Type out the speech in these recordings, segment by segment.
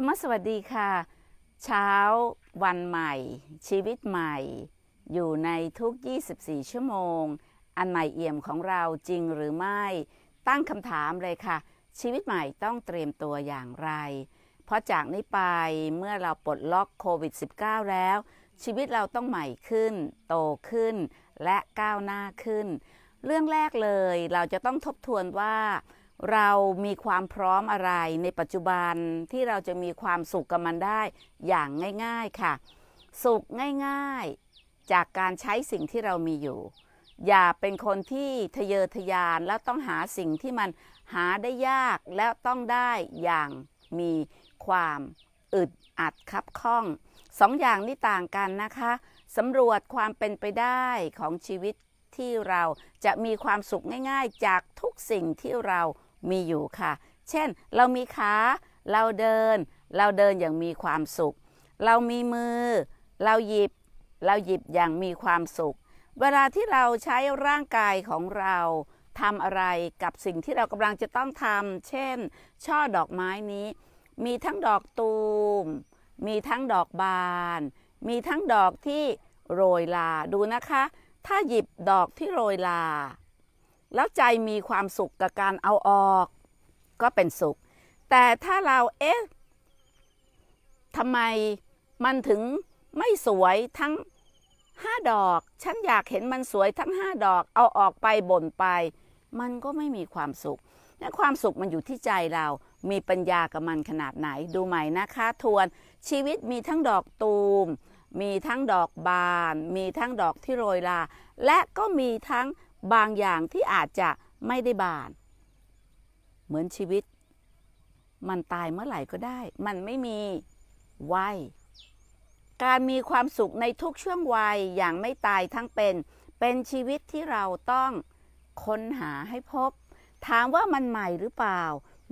ธรรมสวัสดีค่ะ เช้าวันใหม่ชีวิตใหม่อยู่ในทุก 24 ชั่วโมง อันใหม่เอี่ยมของเราจริงหรือไม่ตั้งคำถามเลยค่ะ ชีวิตใหม่ต้องเตรียมตัวอย่างไร เพราะจากนี้ไปเมื่อเราปลดล็อกโควิด -19 แล้ว ชีวิตเราต้องใหม่ขึ้น โตขึ้นและก้าวหน้าขึ้น เรื่องแรกเลยเราจะต้องทบทวนว่าเรามีความพร้อมอะไรในปัจจุบันที่เราจะมีความสุขกับมันได้อย่างง่ายๆค่ะ สุขง่ายๆ จากการใช้สิ่งที่เรามีอยู่ อย่าเป็นคนที่ทะเยอทะยานแล้วต้องหาสิ่งที่มันหาได้ยากแล้วต้องได้อย่างมีความอึดอัดคับข้อง สองอย่างนี่ต่างกันนะคะ สำรวจความเป็นไปได้ของชีวิตที่เราจะมีความสุขง่ายๆ จากทุกสิ่งที่เรามีอยู่ค่ะ เช่น เรามีขา เราเดิน เราเดินอย่างมีความสุข เรามีมือ เราหยิบ เราหยิบอย่างมีความสุข เวลาที่เราใช้ร่างกายของเราทำอะไรกับสิ่งที่เรากำลังจะต้องทำ เช่น ช่อดอกไม้นี้ มีทั้งดอกตูมมีทั้งดอกบาน มีทั้งดอกที่โรยลาดูนะคะ ถ้าหยิบดอกที่โรยลาแล้วใจมีความสุขกับการเอาออก ก็เป็นสุข แต่ถ้าเราเอ๊ะทำไมมันถึงไม่สวยทั้งห้าดอก ฉันอยากเห็นมันสวยทั้งห้าดอก เอาออกไปบ่นไป มันก็ไม่มีความสุขนะความสุขมันอยู่ที่ใจเรา มีปัญญากับมันขนาดไหน ดูใหม่นะคะ ทวนชีวิตมีทั้งดอกตูม มีทั้งดอกบาน มีทั้งดอกที่โรยลา และก็มีทั้งบางอย่างที่อาจจะไม่ได้บาน เหมือนชีวิต มันตายเมื่อไหร่ก็ได้ มันไม่มีวัยการมีความสุขในทุกช่วงวัยอย่างไม่ตายทั้งเป็น เป็นชีวิตที่เราต้องค้นหาให้พบ ถามว่ามันใหม่หรือเปล่า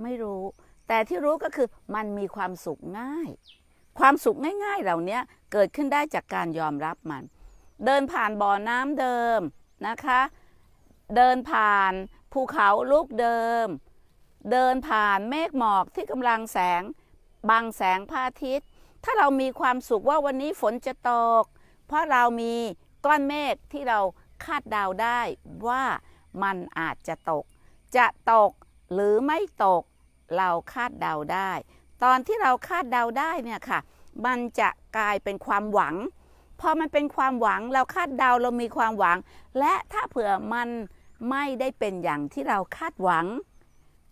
ไม่รู้ แต่ที่รู้ก็คือมันมีความสุขง่าย ความสุขง่ายๆเหล่านี้เกิดขึ้นได้จากการยอมรับมัน เดินผ่านบ่อน้ำเดิมนะคะเดินผ่านภูเขาลูกเดิม เดินผ่านเมฆหมอกที่กำลังแสงบังแสงพระอาทิตย์ ถ้าเรามีความสุขว่าวันนี้ฝนจะตก เพราะเรามีก้อนเมฆที่เราคาดเดาได้ว่ามันอาจจะตก จะตกหรือไม่ตก เราคาดเดาได้ ตอนที่เราคาดเดาได้เนี่ยค่ะ มันจะกลายเป็นความหวัง พอมันเป็นความหวังเราคาดเดาเรามีความหวัง และถ้าเผื่อมันไม่ได้เป็นอย่างที่เราคาดหวัง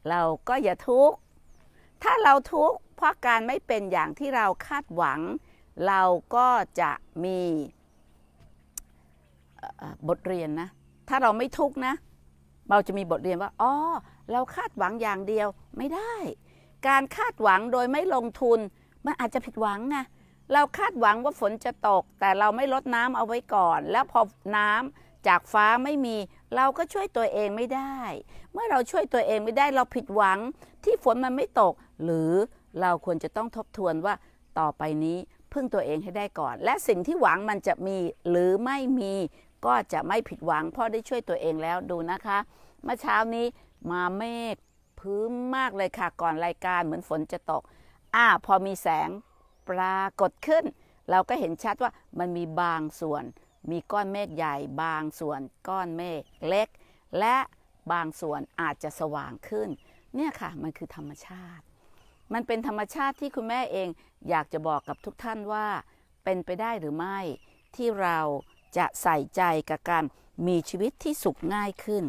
เราก็อย่าทุกข์ถ้าเราทุกข์ เพราะการไม่เป็นอย่างที่เราคาดหวัง เราก็จะมีบทเรียนนะ ถ้าเราไม่ทุกข์นะ เราจะมีบทเรียนว่าอ๋อเราคาดหวังอย่างเดียวไม่ได้ การคาดหวังโดยไม่ลงทุน มันอาจจะผิดหวังไนงะเราคาดหวังว่าฝนจะตกแต่เราไม่ลดน้ำเอาไว้ก่อนแล้วพอน้ำจากฟ้าไม่มีเราก็ช่วยตัวเองไม่ได้ เมื่อเราช่วยตัวเองไม่ได้เราผิดหวัง ที่ฝนมันไม่ตก หรือเราควรจะต้องทบทวนว่าต่อไปนี้พึ่งตัวเองให้ได้ก่อน และสิ่งที่หวังมันจะมี หรือไม่มี ก็จะไม่ผิดหวัง เพราะได้ช่วยตัวเองแล้วดูนะคะเมื่อเช้านี้มาเมฆพื้มมากเลยค่ะก่อนรายการเหมือนฝนจะตกอ่าพอมีแสงปรากฏขึ้น เราก็เห็นชัดว่ามันมีบางส่วนมีก้อนเมฆใหญ่บางส่วนก้อนเมฆเล็ก และบางส่วนอาจจะสว่างขึ้น เนี่ยค่ะมันคือธรรมชาติ มันเป็นธรรมชาติที่คุณแม่เองอยากจะบอกกับทุกท่านว่า เป็นไปได้หรือไม่ที่เราจะใส่ใจกับการมีชีวิตที่สุขง่ายขึ้น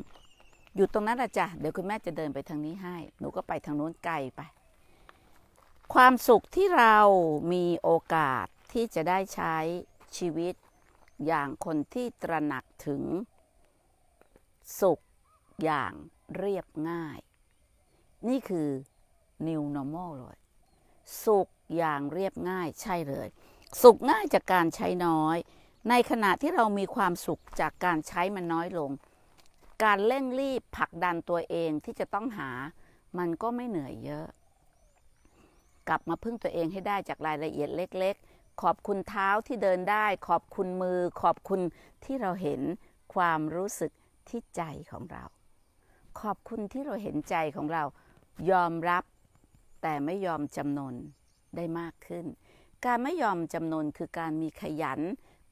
อยู่ตรงนั้นละจ้ะเดี๋ยวคุณแม่จะเดินไปทางนี้ให้ หนูก็ไปทางโน้นไกลไปความสุขที่เรามีโอกาสที่จะได้ใช้ชีวิตอย่างคนที่ตระหนักถึง สุขอย่างเรียบง่าย นี่คือ new normal เลยสุขอย่างเรียบง่ายใช่เลย สุขง่ายจากการใช้น้อย ในขณะที่เรามีความสุขจากการใช้มันน้อยลง การเร่งรีบผลักดันตัวเองที่จะต้องหามันก็ไม่เหนื่อยเยอะ กลับมาพึ่งตัวเองให้ได้จากรายละเอียดเล็กขอบคุณเท้าที่เดินได้ ขอบคุณมือ ขอบคุณที่เราเห็นความรู้สึกที่ใจของเรา ขอบคุณที่เราเห็นใจของเรายอมรับ แต่ไม่ยอมจำนนได้มากขึ้น การไม่ยอมจำนนคือการมีขยัน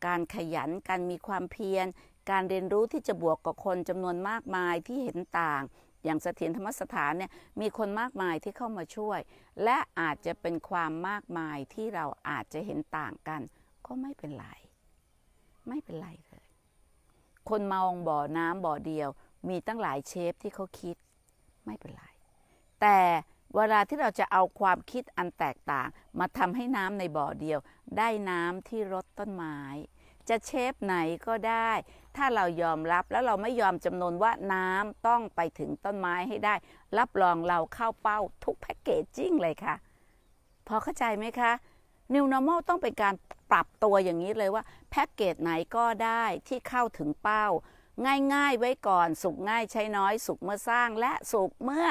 การขยัน การมีความเพียร การเรียนรู้ที่จะบวกกับคนจำนวนมากมายที่เห็นต่างอย่างเสถียรธรรมสถานเนี่ยมีคนมากมายที่เข้ามาช่วย และอาจจะเป็นความมากมายที่เราอาจจะเห็นต่างกัน ก็ไม่เป็นไรไม่เป็นไรเลย คนมองบ่อน้ำบ่อเดียว มีตั้งหลายเชฟที่เขาคิดไม่เป็นไรแต่เวลาที่เราจะเอาความคิดอันแตกต่างมาทำให้น้ำในบ่อเดียว ได้น้ำที่รดต้นไม้จะเชฟไหนก็ได้ ถ้าเรายอมรับแล้วเราไม่ยอมจำนวนว่าน้ำต้องไปถึงต้นไม้ให้ได้ รับรองเราเข้าเป้าทุกแพ็กเกจจิ้งเลยค่ะ พอเข้าใจไหมคะ New Normal ต้องเป็นการปรับตัวอย่างนี้เลยว่าแพ็กเกจไหนก็ได้ที่เข้าถึงเป้า ง่ายๆไว้ก่อนสุกง่ายใช้น้อย สุกเมื่อสร้างและสุกเมื่อ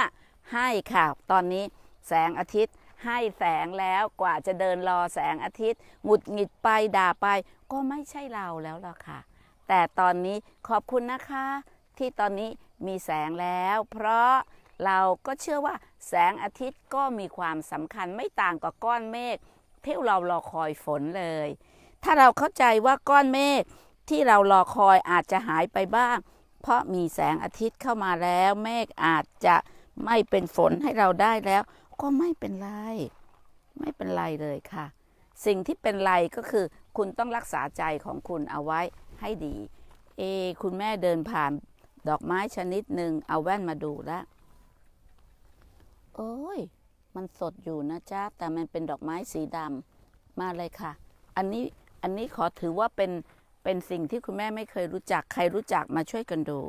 ให้ค่ะ ตอนนี้แสงอาทิตย์ให้แสงแล้วกว่าจะเดินรอแสงอาทิตย์หงุดหงิดไปด่าไปก็ไม่ใช่เราแล้วล่ะค่ะ แต่ตอนนี้ขอบคุณนะคะ ที่ตอนนี้มีแสงแล้ว เพราะเราก็เชื่อว่าแสงอาทิตย์ก็มีความสำคัญไม่ต่างกับก้อนเมฆที่เรารอคอยฝนเลย ถ้าเราเข้าใจว่าก้อนเมฆที่เรารอคอยอาจจะหายไปบ้าง เพราะมีแสงอาทิตย์เข้ามาแล้ว เมฆอาจจะไม่เป็นฝนให้เราได้แล้วก็ไม่เป็นไรไม่เป็นไรเลยค่ะ สิ่งที่เป็นไรก็คือ คุณต้องรักษาใจของคุณเอาไว้ให้ดี เอ คุณแม่เดินผ่านดอกไม้ชนิดหนึ่งเอาแว่นมาดูละโอ้ย มันสดอยู่นะจ๊ะแต่มันเป็นดอกไม้สีดำมาเลยค่ะอันนี้อันนี้ขอถือว่าเป็นเป็นสิ่งที่คุณแม่ไม่เคยรู้จัก ใครรู้จักมาช่วยกันดู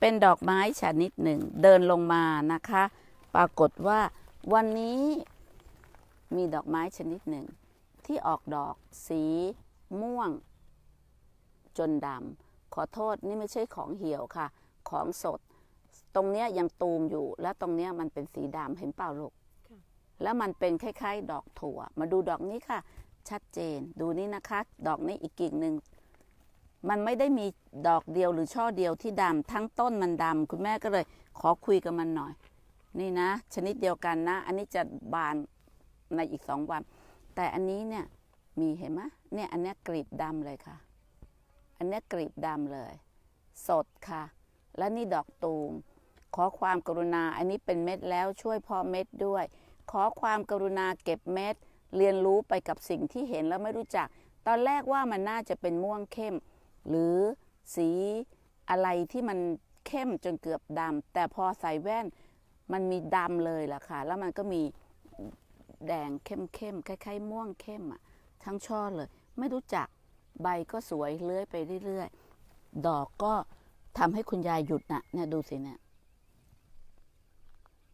เป็นดอกไม้ชนิดหนึ่ง เดินลงมานะคะ ปรากฏว่าวันนี้มีดอกไม้ชนิดหนึ่ง ที่ออกดอกสีม่วง จนดำขอโทษนี่ไม่ใช่ของเหี่ยวค่ะ ของสด ตรงเนี้ยยังตูมอยู่ และตรงเนี้ยมันเป็นสีดำเห็นเปล่าลูกแล้วมันเป็นคล้ายๆดอกถั่ว มาดูดอกนี้ค่ะ ชัดเจนดูนี่นะคะดอกนี้อีกกิ่งหนึ่งมันไม่ได้มีดอกเดียวหรือช่อเดียวที่ดำทั้งต้นมันดำคุณแม่ก็เลย ขอคุยกับมันหน่อยนี่นะชนิดเดียวกันนะ อันนี้จะบานในอีกสองวัน แต่อันนี้เนี่ยมีเห็นไหมเนี่ยอันนี้กรีบดำเลยค่ะ อันนี้กรีบดำเลย สดค่ะ และนี่ดอกตูม ขอความกรุณาอันนี้เป็นเม็ดแล้วช่วยพ่อเม็ดด้วย ขอความกรุณาเก็บเม็ดเรียนรู้ไปกับสิ่งที่เห็นแล้วไม่รู้จัก ตอนแรกว่ามันน่าจะเป็นม่วงเข้ม หรือสีอะไรที่มันเข้มจนเกือบดำแต่พอใส่แว่นมันมีดำเลยล่ะค่ะ แล้วมันก็มีแดงเข้มๆคล้ายๆม่วงเข้มอ่ะ ทั้งช่อเลย ไม่รู้จัก ใบก็สวยเลื้อยไปเรื่อย ๆ ดอกก็ทำให้คุณยายหยุดนะเนี่ยดูสิเนี่ย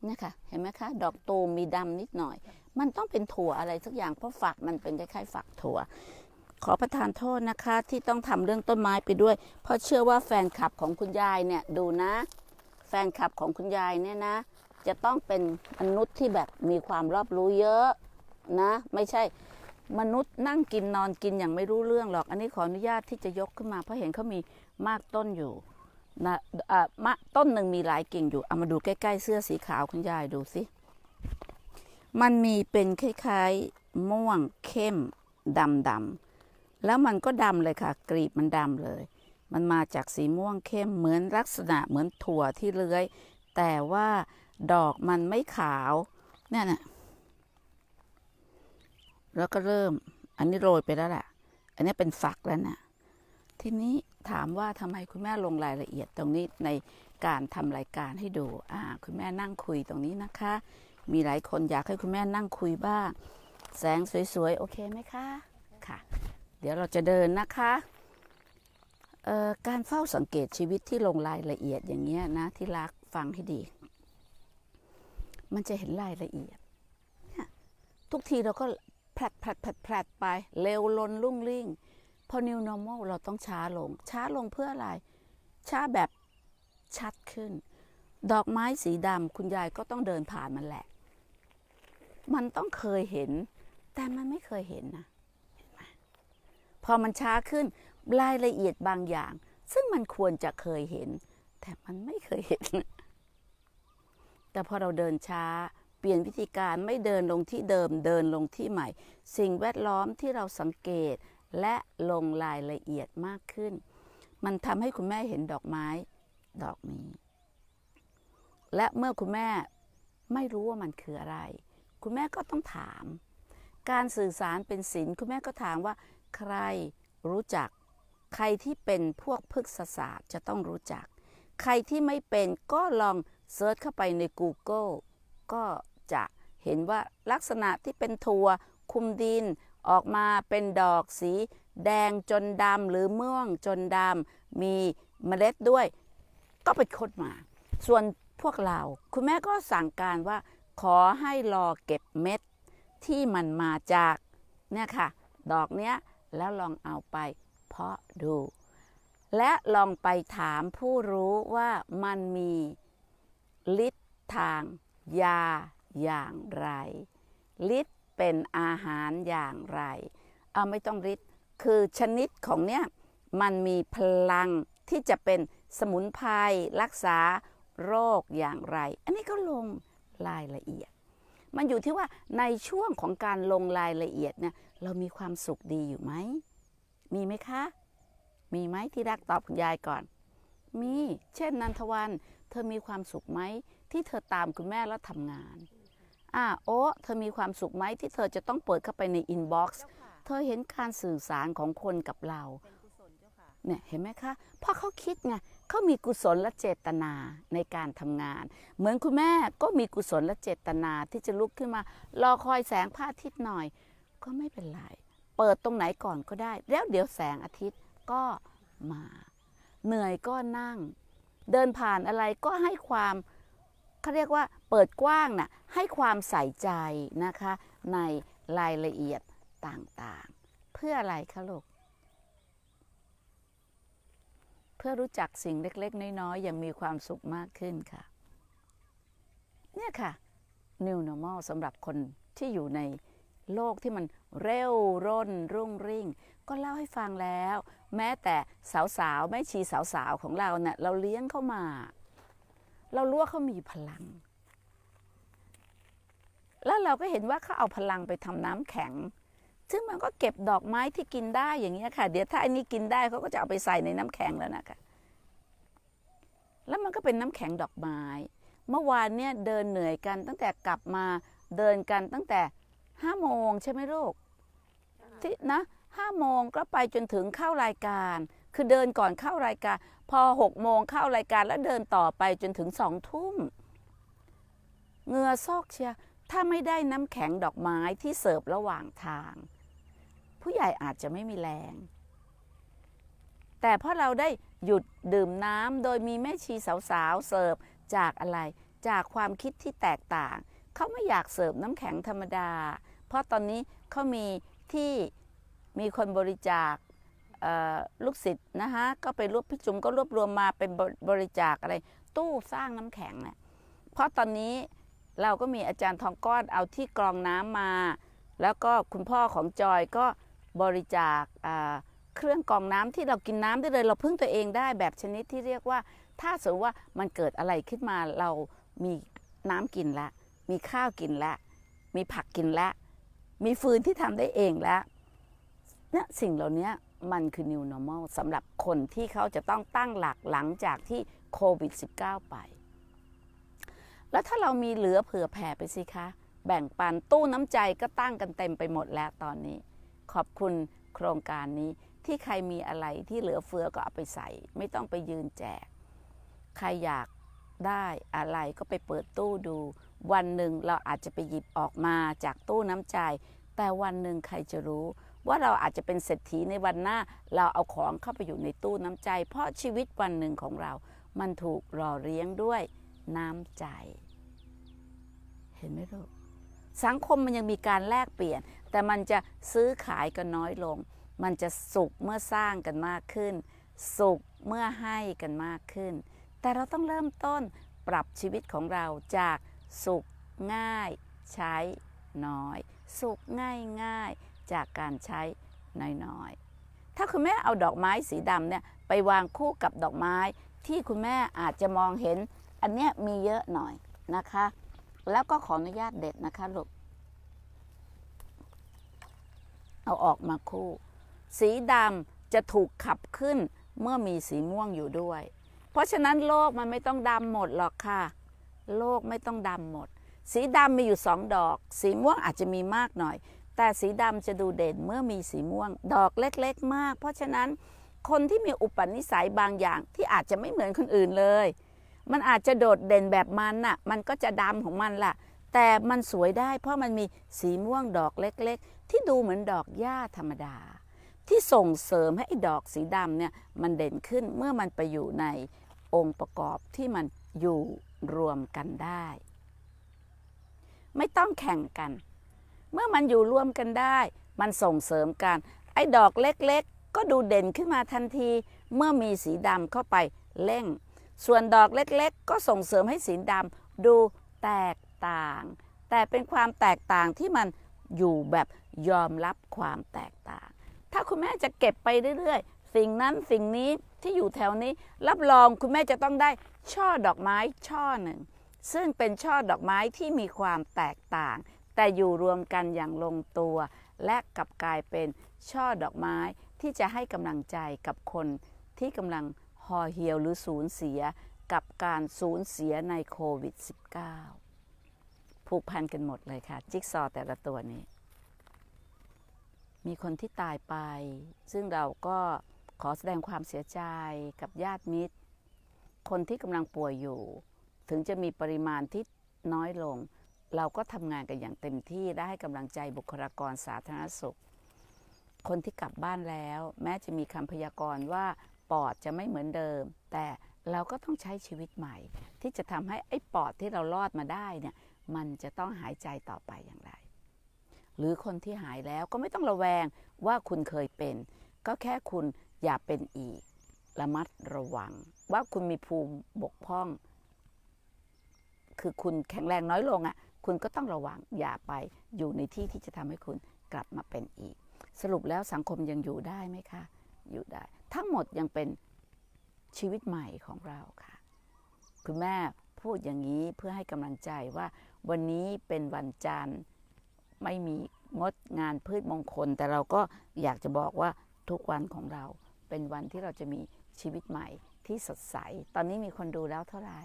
นี่ค่ะ เห็นไหมคะ ดอกตูมมีดำ นิดหน่อย มันต้องเป็นถั่วอะไรสักอย่าง เพราะฝักมันเป็นคล้ายๆฝักถั่ว ขอประทานโทษนะคะ ที่ต้องทำเรื่องต้นไม้ไปด้วย เพราะเชื่อว่าแฟนคลับของคุณยายเนี่ยดูนะ แฟนคลับของคุณยายเนี่ยนะจะต้องเป็น มนุษย์ที่แบบมีความรอบรู้เยอะนะ ไม่ใช่ มนุษย์นั่งกินนอนกินอย่างไม่รู้เรื่องหรอก อันนี้ขออนุญาตที่จะยกขึ้นมา เพราะเห็นเขามีมากต้นอยู่นะอ่ามะต้นหนึ่งมีหลายกิ่งอยู่เอามาดูใกล้ ๆ เสื้อสีขาวคุณยายดูสิ มันมีเป็นคล้าย ๆ ม่วงเข้ม ดำดำแล้วมันก็ดำเลยค่ะ กรีบมันดำเลย มันมาจากสีม่วงเข้มเหมือนลักษณะเหมือนถั่วที่เลื้อยแต่ว่าดอกมันไม่ขาวเนี่ยนะแล้วก็เริ่มอันนี้โรยไปแล้วแหละอันนี้เป็นฝักแล้วนะ ทีนี้ถามว่าทำไมคุณแม่ลงรายละเอียดตรงนี้ในการทำรายการให้ดู อ่าคุณแม่นั่งคุยตรงนี้นะคะ มีหลายคนอยากให้คุณแม่นั่งคุยบ้าง แสงสวย ๆ โอเคไหมคะ ค่ะ เดี๋ยวเราจะเดินนะคะการเฝ้าสังเกตชีวิตที่ลงรายละเอียดอย่างเงี้ยนะที่รักฟังให้ดีมันจะเห็นรายละเอียดเนี่ยทุกทีเราก็แผลดแผลดแผลดไป เร็วลนลุ่งลิ่ง พอ new normal เราต้องช้าลง ช้าลงเพื่ออะไร ช้าแบบชัดขึ้น ดอกไม้สีดำคุณยายก็ต้องเดินผ่านมันแหละ มันต้องเคยเห็น แต่มันไม่เคยเห็นนะ พอมันช้าขึ้น รายละเอียดบางอย่าง ซึ่งมันควรจะเคยเห็น แต่มันไม่เคยเห็นแต่พอเราเดินช้า เปลี่ยนวิธีการไม่เดินลงที่เดิม เดินลงที่ใหม่ สิ่งแวดล้อมที่เราสังเกตและลงรายละเอียดมากขึ้น มันทำให้คุณแม่เห็นดอกไม้ดอกนี้ และเมื่อคุณแม่ไม่รู้ว่ามันคืออะไร คุณแม่ก็ต้องถาม การสื่อสารเป็นศิลป์คุณแม่ก็ถามว่าใครรู้จัก ใครที่เป็นพวกพฤกษศาสตร์จะต้องรู้จัก ใครที่ไม่เป็นก็ลองเซิร์ชเข้าไปใน Google ก็จะเห็นว่าลักษณะที่เป็นทัวคุมดินออกมาเป็นดอกสีแดงจนดำหรือม่วงจนดำ มีเมล็ดด้วยก็ไปค้นมา ส่วนพวกเราคุณแม่ก็สั่งการว่า ขอให้รอเก็บเม็ดที่มันมาจาก เนี่ยค่ะ ดอกเนี้ยแล้วลองเอาไปเพาะดู และลองไปถามผู้รู้ว่ามันมีฤทธิ์ทางยาอย่างไรฤทธิ์เป็นอาหารอย่างไรเอาไม่ต้องฤทธิ์คือชนิดของเนี้ยมันมีพลังที่จะเป็นสมุนไพรรักษาโรคอย่างไร อันนี้ก็ลงรายละเอียด มันอยู่ที่ว่าในช่วงของการลงรายละเอียดเนี่ยเรามีความสุขดีอยู่ไหม มีไหมคะ มีไหมที่รักตอบคุณยายก่อน มีเช่นนันทวันเธอมีความสุขไหมที่เธอตามคุณแม่แล้วทำงาน อ่าโอ้เธอมีความสุขไหมที่เธอจะต้องเปิดเข้าไปในอินบ็อกซ์ เธอเห็นการสื่อสารของคนกับเรา เนี่ย เห็นไหมคะพราะเขาคิดไงเขามีกุศลและเจตนาในการทำงาน เหมือนคุณแม่ก็มีกุศลและเจตนาที่จะลุกขึ้นมารอคอยแสงพระอาทิตย์หน่อย ก็ไม่เป็นไร เปิดตรงไหนก่อนก็ได้ แล้วเดี๋ยวแสงอาทิตย์ก็มา เหนื่อยก็นั่งเดินผ่านอะไรก็ให้ความเขาเรียกว่าเปิดกว้างนะ่ะให้ความใส่ใจนะคะ ในรายละเอียดต่างๆ เพื่ออะไรคะลูก เพื่อรู้จักสิ่งเล็กๆน้อยๆอย่างมีความสุขมากขึ้นค่ะ เนี่ยค่ะ new normal สำหรับคนที่อยู่ในโลกที่มันเร็วร่นรุ่งริ่ง ก็เล่าให้ฟังแล้วแม้แต่สาวๆแม่ชีสาวๆ ของเราเนะ่ยเราเลี้ยงเข้ามา เรารู้ว่าเขามีพลัง แล้วเราก็เห็นว่าเขาเอาพลังไปทำน้ำแข็ง ซึ่งมันก็เก็บดอกไม้ที่กินได้อย่างนี้ค่ะเดี๋ยวถ้าอันนี้กินได้เขาก็จะเอาไปใส่ในน้ำแข็งแล้วนะคะแล้วมันก็เป็นน้ำแข็งดอกไม้ เมื่อวานเนี่ยเดินเหนื่อยกัน ตั้งแต่กลับมาเดินกันตั้งแต่ห้าโมงใช่ไหมลูกที่นะห้าโมงก็ไปจนถึงเข้ารายการ คือเดินก่อนเข้ารายการ พอหกโมงเข้ารายการแล้วเดินต่อไปจนถึงสองทุ่มเงือซอกเชียถ้าไม่ได้น้ำแข็งดอกไม้ที่เสิร์ฟระหว่างทาง ผู้ใหญ่อาจจะไม่มีแรง แต่พอเราได้หยุดดื่มน้ำโดยมีแม่ชีสาวๆเสิร์ฟจากอะไรจากความคิดที่แตกต่างเขาไม่อยากเสิร์ฟน้ำแข็งธรรมดา เพราะตอนนี้เขามีที่มีคนบริจาคลูกศิษย์นะคะก็ไปรวบพิจุม ก็รวบรวมมาเป็นบริจาคอะไร ตู้สร้างน้ำแข็งเนะี่ย เพราะตอนนี้เราก็มีอาจารย์ทองก้อนเอาที่กรองน้ำมา แล้วก็คุณพ่อของจอยก็บริจาคเครื่องกรองน้ำ ที่เรากินน้ำได้เลย เราพึ่งตัวเองได้แบบชนิดที่เรียกว่า ถ้าสมมติว่ามันเกิดอะไรขึ้นมาเรามีน้ำกินละ มีข้าวกินละ มีผักกินละ มีฟืนที่ทำได้เองแล้วนี่สิ่งเหล่านี้มันคือ new normal สำหรับคนที่เขาจะต้องตั้งหลักหลังจากที่โควิด -19 ไป แล้วถ้าเรามีเหลือเผื่อแผ่ไปสิคะ แบ่งปันตู้น้ำใจก็ตั้งกันเต็มไปหมดแล้วตอนนี้ ขอบคุณโครงการนี้ ที่ใครมีอะไรที่เหลือเฟือก็เอาไปใส่ ไม่ต้องไปยืนแจก ใครอยากได้อะไรก็ไปเปิดตู้ดู วันหนึ่งเราอาจจะไปหยิบออกมาจากตู้น้ำใจ แต่วันหนึ่งใครจะรู้ว่าเราอาจจะเป็นเศรษฐีในวันหน้า เราเอาของเข้าไปอยู่ในตู้น้ำใจ เพราะชีวิตวันหนึ่งของเรา มันถูกรล่อเลี้ยงด้วยน้ำใจ เห็นไหมลูก สังคมมันยังมีการแลกเปลี่ยน แต่มันจะซื้อขายกันน้อยลง มันจะสุขเมื่อสร้างกันมากขึ้น สุขเมื่อให้กันมากขึ้น แต่เราต้องเริ่มต้นปรับชีวิตของเราจากสุขง่าย ใช้น้อย สุขง่ายง่ายจากการใช้น้อย ๆ ถ้าคุณแม่เอาดอกไม้สีดำเนี่ย ไปวางคู่กับดอกไม้ที่คุณแม่อาจจะมองเห็นอันเนี้ยมีเยอะหน่อยนะคะ แล้วก็ขออนุญาตเด็ดนะคะลูก เอาออกมาคู่ สีดำจะถูกขับขึ้นเมื่อมีสีม่วงอยู่ด้วย เพราะฉะนั้นโลกมันไม่ต้องดำหมดหรอกค่ะ โลกไม่ต้องดำหมด สีดำมีอยู่สองดอก สีม่วงอาจจะมีมากหน่อยแต่สีดำจะดูเด่นเมื่อมีสีม่วง ดอกเล็ก ๆ มาก เพราะฉะนั้นคนที่มีอุปนิสัยบางอย่าง ที่อาจจะไม่เหมือนคนอื่นเลย มันอาจจะโดดเด่นแบบมันน่ะ มันก็จะดำของมันล่ะ แต่มันสวยได้ เพราะมันมีสีม่วงดอกเล็ก ๆ ที่ดูเหมือนดอกหญ้าธรรมดา ที่ส่งเสริมให้ดอกสีดำเนี่ยมันเด่นขึ้นเมื่อมันไปอยู่ในองค์ประกอบที่มันอยู่รวมกันได้ ไม่ต้องแข่งกันเมื่อมันอยู่ร่วมกันได้ มันส่งเสริมกัน ไอ้ดอกเล็กๆ ก็ดูเด่นขึ้นมาทันทีเมื่อมีสีดำเข้าไปเร่ง ส่วนดอกเล็กๆก็ส่งเสริมให้สีดำดูแตกต่าง แต่เป็นความแตกต่างที่มันอยู่แบบยอมรับความแตกต่าง ถ้าคุณแม่จะเก็บไปเรื่อยๆ สิ่งนั้นสิ่งนี้ที่อยู่แถวนี้ รับรองคุณแม่จะต้องได้ช่อดอกไม้ช่อหนึ่ง ซึ่งเป็นช่อดอกไม้ที่มีความแตกต่างแต่อยู่รวมกันอย่างลงตัว และกลับกลายเป็นช่อดอกไม้ที่จะให้กำลังใจกับคนที่กำลังห่อเหี่ยวหรือสูญเสียกับการสูญเสียในโควิด -19 ผูกพันกันหมดเลยค่ะ จิ๊กซอแต่ละตัวนี้ มีคนที่ตายไป ซึ่งเราก็ขอแสดงความเสียใจ กับญาติมิตร คนที่กำลังป่วยอยู่ ถึงจะมีปริมาณที่น้อยลงเราก็ทำงานกันอย่างเต็มที่ได้ให้กำลังใจบุคลากรสาธารณสุข คนที่กลับบ้านแล้วแม้จะมีคำพยากรณ์ว่าปอดจะไม่เหมือนเดิม แต่เราก็ต้องใช้ชีวิตใหม่ ที่จะทำให้ไอ้ปอดที่เรารอดมาได้เนี่ยมันจะต้องหายใจต่อไปอย่างไร หรือคนที่หายแล้วก็ไม่ต้องระแวงว่าคุณเคยเป็น ก็แค่คุณอย่าเป็นอีกระมัดระวัง ว่าคุณมีภูมิบกพร่องคือคุณแข็งแรงน้อยลงอะ่ะคุณก็ต้องระวังอย่าไปอยู่ในที่ที่จะทำให้คุณกลับมาเป็นอีก สรุปแล้วสังคมยังอยู่ได้ไหมคะ อยู่ได้ ทั้งหมดยังเป็นชีวิตใหม่ของเราค่ะ คุณแม่พูดอย่างนี้เพื่อให้กำลังใจว่า วันนี้เป็นวันจันทร์ไม่มีงดงานพืชมงคล แต่เราก็อยากจะบอกว่าทุกวันของเราเป็นวันที่เราจะมีชีวิตใหม่ที่สดใสตอนนี้มีคนดูแล้วเท่าไหร่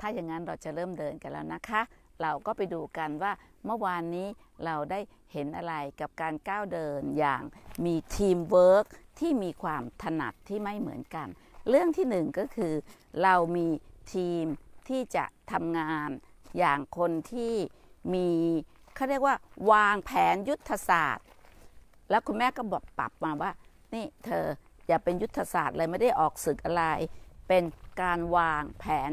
ถ้าอย่างนั้นเราจะเริ่มเดินกันแล้วนะคะ เราก็ไปดูกันว่าเมื่อวานนี้เราได้เห็นอะไรกับการก้าวเดินอย่างมีทีมเวิร์กที่มีความถนัดที่ไม่เหมือนกัน เรื่องที่หนึ่งก็คือ เรามีทีมที่จะทำงานอย่างคนที่มีเขาเรียกว่า วางแผนยุทธศาสตร์ แล้วคุณแม่ก็บอกปรับมาว่า นี่เธออย่าเป็นยุทธศาสตร์เลยไม่ได้ออกศึกอะไร เป็นการวางแผน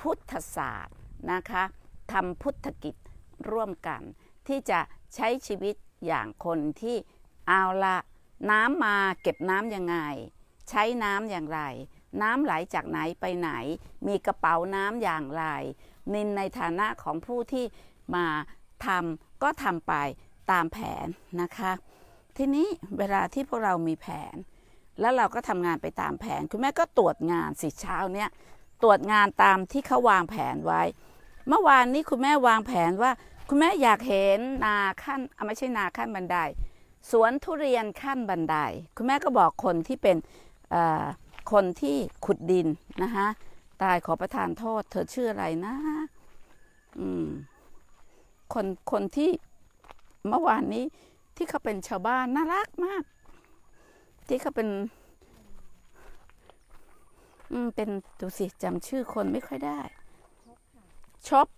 พุทธศาสตร์นะคะทำพุทธกิจร่วมกัน ที่จะใช้ชีวิตอย่างคนที่เอาละน้ำมาเก็บน้ำยังไงใช้น้ำอย่างไร น้ำไหลจากไหนไปไหน มีกระเป๋าน้ำอย่างไรนินในฐานะของผู้ที่มาทำก็ทำไปตามแผนนะคะ ทีนี้เวลาที่พวกเรามีแผน แล้วเราก็ทำงานไปตามแผน คุณแม่ก็ตรวจงานสิเช้าเนี้ยตรวจงานตามที่เขาวางแผนไว้ เมื่อวานนี้ คุณแม่วางแผนว่า คุณแม่อยากเห็นนาขั้นไม่ใช่นาขั้นบันได สวนทุเรียนขั้นบันได คุณแม่ก็บอกคนที่เป็นคนที่ขุดดิน นะคะตายขอประทานโทษ เธอชื่ออะไรนะ อืม คนคนที่เมื่อวานนี้ ที่เขาเป็นชาวบ้านน่ารักมาก ที่เขาเป็นอืมเป็นดูสิจำชื่อคนไม่ค่อยได้ช็อป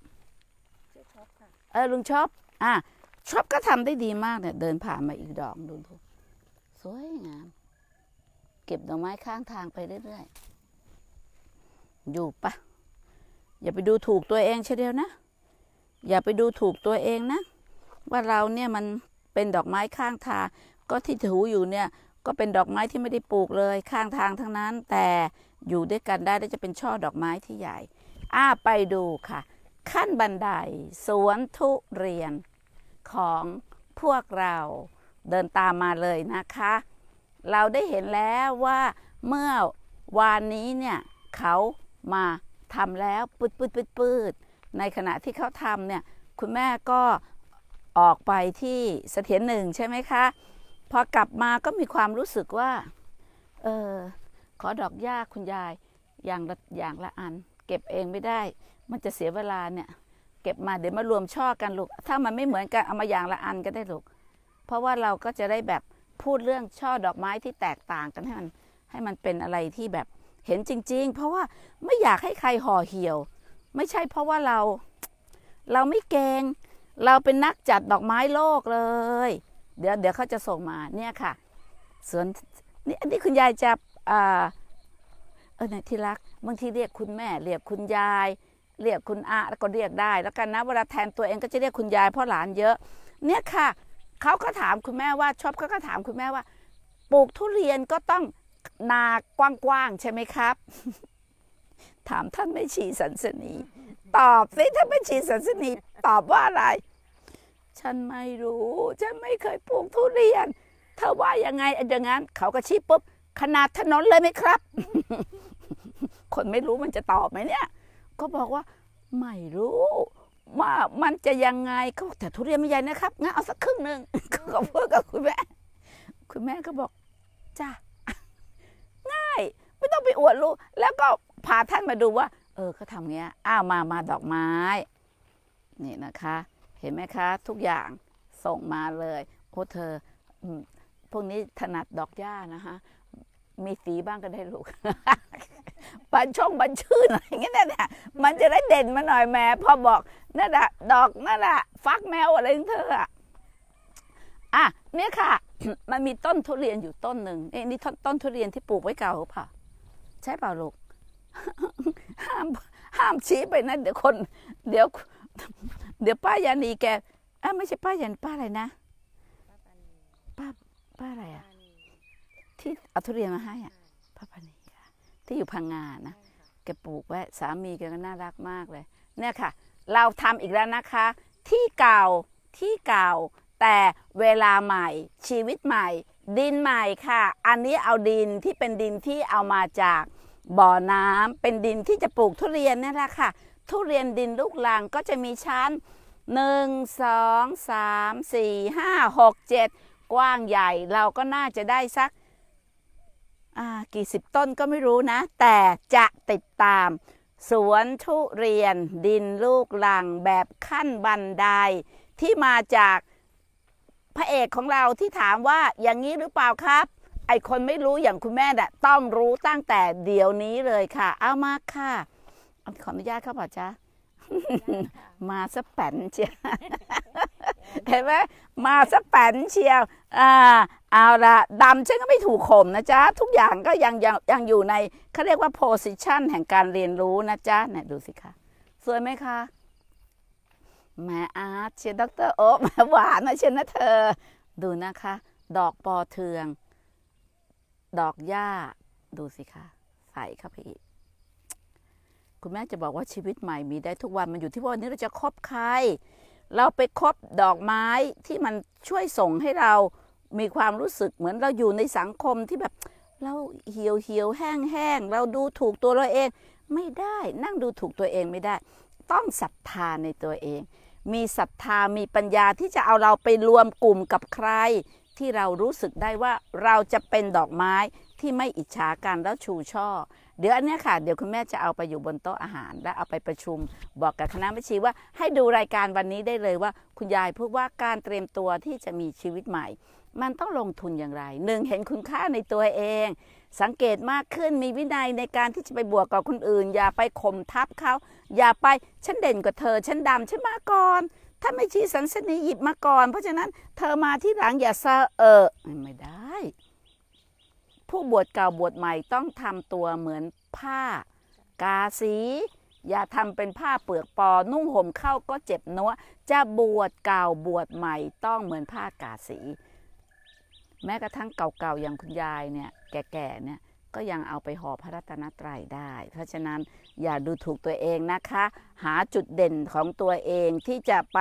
เออลุงช็อปอ่ะช็อปก็ทำได้ดีมากเนี่ยเดินผ่านมาอีกดอกดูดูสวยงาม เก็บดอกไม้ข้างทางไปเรื่อยๆอยู่ปะอย่าไปดูถูกตัวเองเชียวนะ อย่าไปดูถูกตัวเองนะ ว่าเราเนี่ยมันเป็นดอกไม้ข้างทาง ก็ที่ถูอยู่เนี่ย ก็เป็นดอกไม้ที่ไม่ได้ปลูกเลย ข้างทางทั้งนั้นแต่อยู่ด้วยกันได้ได้จะเป็นช่อดอกไม้ที่ใหญ่อ้าไปดูค่ะ ขั้นบันไดสวนทุเรียนของพวกเราเดินตามมาเลยนะคะ เราได้เห็นแล้วว่าเมื่อวานนี้เนี่ยเขามาทำแล้วปืดปืดปืดปืดในขณะที่เขาทำเนี่ย คุณแม่ก็ออกไปที่เสถียรหนึ่งใช่ไหมคะ พอกลับมาก็มีความรู้สึกว่า เออขอดอกหญ้าคุณยายอย่างละอย่างละอัน เก็บเองไม่ได้ มันจะเสียเวลาเนี่ย เก็บมาเดี๋ยวมารวมช่อกันลูกถ้ามันไม่เหมือนกันเอามาอย่างละอันก็ได้ลูกเพราะว่าเราก็จะได้แบบพูดเรื่องช่อดอกไม้ที่แตกต่างกันให้มันให้มันเป็นอะไรที่แบบเห็นจริง ๆ เพราะว่าไม่อยากให้ใครห่อเหี่ยว ไม่ใช่เพราะว่าเราเราไม่เกงเราเป็นนักจัดดอกไม้โลกเลย เดี๋ยวเดี๋ยวเขาจะส่งมาเนี่ยค่ะสวนนี่อันนี้คุณยายจะอาเออในที่รักบางทีเรียกคุณแม่เรียกคุณยายเรียกคุณอาแล้วก็เรียกได้ แล้วกันนะเวลาแทนตัวเองก็จะเรียกคุณยายเพราะหลานเยอะ เนี่ยค่ะ เขาก็ถามคุณแม่ว่า ชอบก็ก็ถามคุณแม่ว่า ปลูกทุเรียนก็ต้องนากว้างๆใช่ไหมครับ ถามท่านไม่ฉีสันสนี ตอบสิท่านไม่ฉีสันสนีตอบว่าอะไร ฉันไม่รู้ฉันไม่เคยปลูกทุเรียนเธอว่ายังไงอย่างนั้นเขาก็ชี้ปุ๊บขนาดถนนเลยไหมครับ คนไม่รู้มันจะตอบไหมเนี่ย ก็บอกว่าไม่รู้ ว่ามันจะยังไงเขาบอกแต่ทุเรียนไม่ใหญ่นะครับงั้นเอาสักครึ่งหนึ่งก็พูดกับคุณแม่ คุณแม่ก็บอกจ้าง่าย ไม่ต้องไปอวดรู้ แล้วก็พาท่านมาดูว่า เออเขาทำเงี้ยอ้าวมามาดอกไม้นี่นะคะ เห็นไหมคะ ทุกอย่างส่งมาเลยโอ้เธอพวกนี้ถนัดดอกหญ้านะคะมีสีบ้างก็ได้ลูกบันช่องบันชื่นอะไรเงี้ยเนี่ยมันจะได้เด่นมาหน่อยแม่พอบอกนั่นแหละดอกนั่นแหละฟักแมวอะไรของเธออ่ะอ่ะเนี่ยค่ะ มันมีต้นทุเรียนอยู่ต้นหนึ่งเอ็นี่ต้นทุเรียนที่ปลูกไว้เก่าเปล่าใช่เปล่าลูกห้ามห้ามชี้ไปนะเดี๋ยวคน เดี๋ยว เดี๋ยวป้ายานีแกอ่ะไม่ใช่ป้ายันป้าอะไรนะป้าป้าอะไรอ่ะที่เอาทุเรียนมาให้อ่ะพระพนีาที่อยู่พังงานะแกปลูกไว้สามีแกก็น่ารักมากเลย เนี่ยค่ะ เราทำอีกแล้วนะคะ ที่เก่าที่เก่าแต่เวลาใหม่ ชีวิตใหม่ ดินใหม่ค่ะ อันนี้เอาดินที่เป็นดินที่เอามาจากบ่อน้ำเป็นดินที่จะปลูกทุเรียนนี่แหละค่ะ ทุเรียนดินลูกลังก็จะมีชั้นหนึ่งสองสามสี่ห้าหกเจ็ดกว้างใหญ่ เราก็น่าจะได้สักกี่สิบต้นก็ไม่รู้นะ แต่จะติดตามสวนทุเรียนดินลูกหลังแบบขั้นบันได ที่มาจากพระเอกของเราที่ถามว่าอย่างนี้หรือเปล่าครับ ไอคนไม่รู้อย่างคุณแม่น่ะต้องรู้ตั้งแต่เดี๋ยวนี้เลยค่ะ เอามาค่ะ ขออนุญาตครับป่าจ๊ะมาสแปนเชียวเห็นไหมมาสแปนเชียวอ่าเอาละดำฉันก็ไม่ถูกข่มนะจ๊ะ ทุกอย่างก็ยังยังยังอยู่ในเขาเรียกว่าโพสิชันแห่งการเรียนรู้นะจ๊ะเนี่ยดูสิคะสวยไหมคะ แม่อาร์ตเชียร์ด็อกเตอร์ โอ๊บหวานนะเชียร์นะเธอดูนะคะ ดอกปอเทือง ดอกหญ้า ดูสิคะใส่คข้าพี่คุณแม่จะบอกว่าชีวิตใหม่มีได้ทุกวัน มันอยู่ที่ว่าวันนี้เราจะคบใคร เราไปคบดอกไม้ที่มันช่วยส่งให้เรามีความรู้สึกเหมือนเราอยู่ในสังคมที่แบบเราเหี่ยวเหี่ยวแห้งแห้งเราดูถูกตัวเราเอง ไม่ได้นั่งดูถูกตัวเองไม่ได้ ต้องศรัทธาในตัวเอง มีศรัทธามีปัญญาที่จะเอาเราไปรวมกลุ่มกับใคร ที่เรารู้สึกได้ว่าเราจะเป็นดอกไม้ที่ไม่อิจฉากันแล้วชูช่อ เดี๋ยวอันนี้ค่ะเดี๋ยวคุณแม่จะเอาไปอยู่บนโต๊ะอาหาร และเอาไปประชุมบอกกับคณะบัญชีว่า ให้ดูรายการวันนี้ได้เลยว่า คุณยายพูดว่าการเตรียมตัวที่จะมีชีวิตใหม่มันต้องลงทุนอย่างไร หนึ่งเห็นคุณค่าในตัวเอง สังเกตมากขึ้น มีวินัยในการที่จะไปบวกกับคนอื่น อย่าไปข่มทับเขา อย่าไปฉันเด่นกว่าเธอ ฉันดำฉันมาก่อน ถ้าไม่ชี้สันสนีหยิบมาก่อน เพราะฉะนั้นเธอมาที่หลังอย่าเซอเออไม่ได้ ผู้บวชเก่าบวชใหม่ต้องทำตัวเหมือนผ้ากาสี อย่าทำเป็นผ้าเปลือกปอนุ่งห่มเข้าก็เจ็บนัวจะบวชเก่าบวชใหม่ ต้องเหมือนผ้ากาสีแม้กระทั่งเก่าๆ อย่างคุณยายเนี่ยแก่ๆ เนี่ย ก็ยังเอาไปห่อพระรัตนตรัยได้ เพราะฉะนั้นอย่าดูถูกตัวเองนะคะ หาจุดเด่นของตัวเองที่จะไป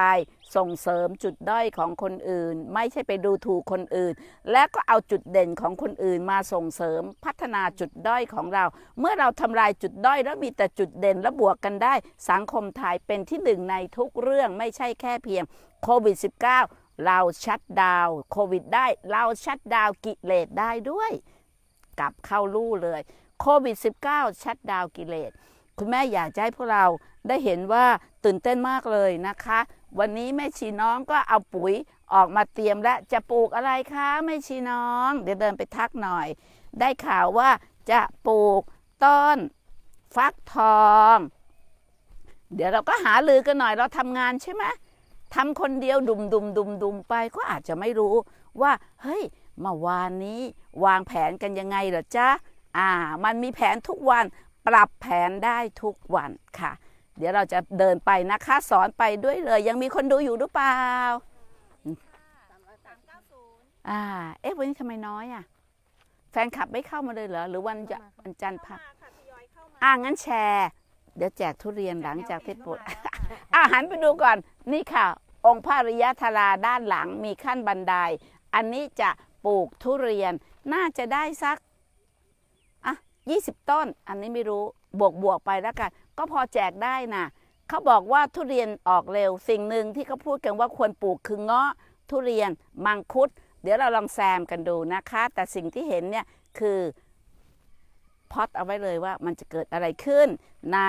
ส่งเสริมจุดด้อยของคนอื่น ไม่ใช่ไปดูถูกคนอื่น และก็เอาจุดเด่นของคนอื่นมาส่งเสริมพัฒนาจุดด้อยของเรา เมื่อเราทำลายจุดด้อย แล้วมีแต่จุดเด่นแล้วบวกกันได้ สังคมไทยเป็นที่หนึ่งในทุกเรื่องไม่ใช่แค่เพียงโควิด -19 เราชัดดาวโควิดได้เราชัดดาวกิเลสได้ด้วยกลับเข้าลู่เลยโควิด -19 ชัดดาวกิเลสคุณแม่อยากจะให้พวกเราได้เห็นว่าตื่นเต้นมากเลยนะคะ วันนี้แม่ชีน้องก็เอาปุ๋ยออกมาเตรียมและจะปลูกอะไรคะ แม่ชีน้อง เดี๋ยวเดินไปทักหน่อย ได้ข่าวว่าจะปลูกต้น ฟักทอง เดี๋ยวเราก็หาลือกันหน่อยเราทำงานใช่ไหมทำคนเดียวดุมดุมดุมดุมไปก็อาจจะไม่รู้ว่า เฮ้ย เมื่อวานนี้วางแผนกันยังไงหรอจ๊ะ อ่า มันมีแผนทุกวันปรับแผนได้ทุกวันค่ะ เดี๋ยวเราจะเดินไปนะคะ สอนไปด้วยเลย ยังมีคนดูอยู่หรือเปล่าอ่า เอ๊ะวันนี้ทำไมน้อยอ่ะ แฟนคลับไม่เข้ามาเลยเหรอ หรือวันวันจันทร์พักอ่างั้นแชร์ เดี๋ยวแจกทุเรียนหลังจากเพชรบุรอาหารไปดูก่อนนี่ค่ะ องค์พระริยธาราด้านหลังมีขั้นบันได อันนี้จะปลูกทุเรียน น่าจะได้สักอ่ะยี่สิบต้นอันนี้ไม่รู้ บวกบวกไปแล้วกันก็พอแจกได้นะ เขาบอกว่าทุเรียนออกเร็วสิ่งหนึ่งที่เขาพูดกันว่าควรปลูกคือเงาะทุเรียนมังคุด เดี๋ยวเราลองแซมกันดูนะคะ แต่สิ่งที่เห็นเนี่ยคือพอดเอาไว้เลยว่ามันจะเกิดอะไรขึ้นใน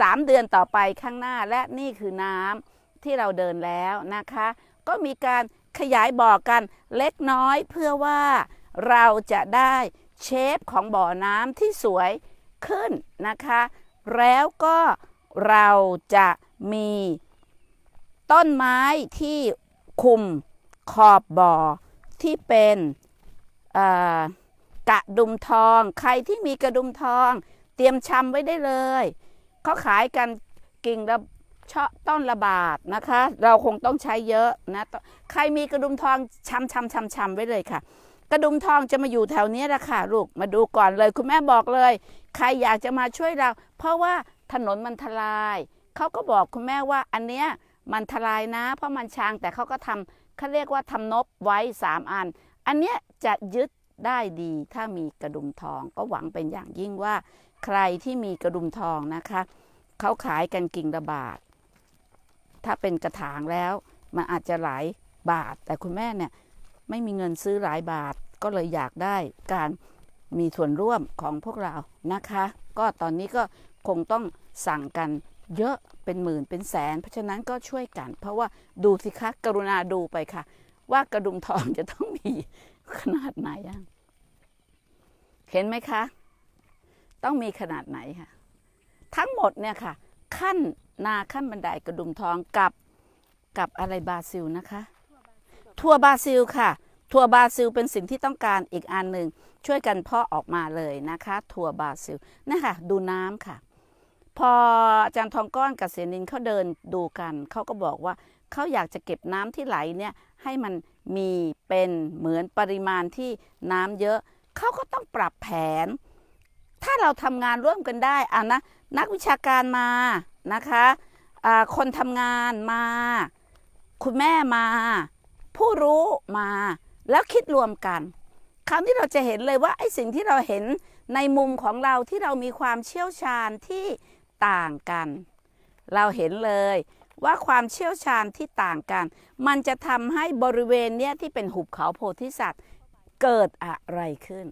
สามเดือนต่อไปข้างหน้าและนี่คือน้ำที่เราเดินแล้วนะคะ ก็มีการขยายบ่อกันเล็กน้อยเพื่อว่าเราจะได้เชฟของบ่อน้ำที่สวยขึ้นนะคะ แล้วก็เราจะมีต้นไม้ที่คุมขอบบ่อที่เป็นกระดุมทอง ใครที่มีกระดุมทองเตรียมชำไว้ได้เลยเขาขายกันกิ่งละชะต้นละบาทนะคะ เราคงต้องใช้เยอะนะ ใครมีกระดุมทองช้ำช้ำช้ำช้ำไว้เลยค่ะ กระดุมทองจะมาอยู่แถวนี้ละค่ะลูก มาดูก่อนเลยคุณแม่บอกเลย ใครอยากจะมาช่วยเรา เพราะว่าถนนมันทลาย เขาก็บอก คุณแม่ว่าอันเนี้ยมันทลายนะ เพราะมันช้างแต่เขาก็ทำเขาเรียกว่าทำนบไว้สามอัน อันเนี้ยจะยึดได้ดี ถ้ามีกระดุมทอง ก็หวังเป็นอย่างยิ่งว่าใครที่มีกระดุมทองนะคะ เขาขายกันกิ่งละบาท ถ้าเป็นกระถางแล้ว มันอาจจะหลายบาท แต่คุณแม่เนี่ยไม่มีเงินซื้อหลายบาท ก็เลยอยากได้การมีส่วนร่วมของพวกเรานะคะ ก็ตอนนี้ก็คงต้องสั่งกันเยอะเป็นหมื่นเป็นแสน เพราะฉะนั้นก็ช่วยกัน เพราะว่าดูสิคะกรุณาดูไปค่ะ ว่ากระดุมทองจะต้องมีขนาดไหนเห็นไหมคะต้องมีขนาดไหนค่ะ ทั้งหมดเนี่ยค่ะ ขั้นนาขั้นบันไดกระดุมทองกับกับอะไรบาซิลนะคะ ทั่วบาซิล ค่ะทั่วบาซิล เป็นสิ่งที่ต้องการอีกอันหนึ่งช่วยกันเพาะออกมาเลยนะคะทั่วบาซิลนะคะดูน้ำค่ะ พออาจารย์ทองก้อนกับเสียนินเขาเดินดูกัน เขาก็บอกว่าเขาอยากจะเก็บน้ำที่ไหล เนี่ย ให้มันมีเป็นเหมือนปริมาณที่น้ำเยอะเขาก็ต้องปรับแผนถ้าเราทำงานร่วมกันได้อ่านะนักวิชาการมานะคะคนทำงานมา คุณแม่มา ผู้รู้มาแล้วคิดรวมกันคราวนี้เราจะเห็นเลยว่าไอ้สิ่งที่เราเห็นในมุมของเราที่เรามีความเชี่ยวชาญที่ต่างกัน เราเห็นเลยว่าความเชี่ยวชาญที่ต่างกัน มันจะทำให้บริเวณเนี้ยที่เป็นหุบเขาโพธิสัตว์ เกิดอะไรขึ้น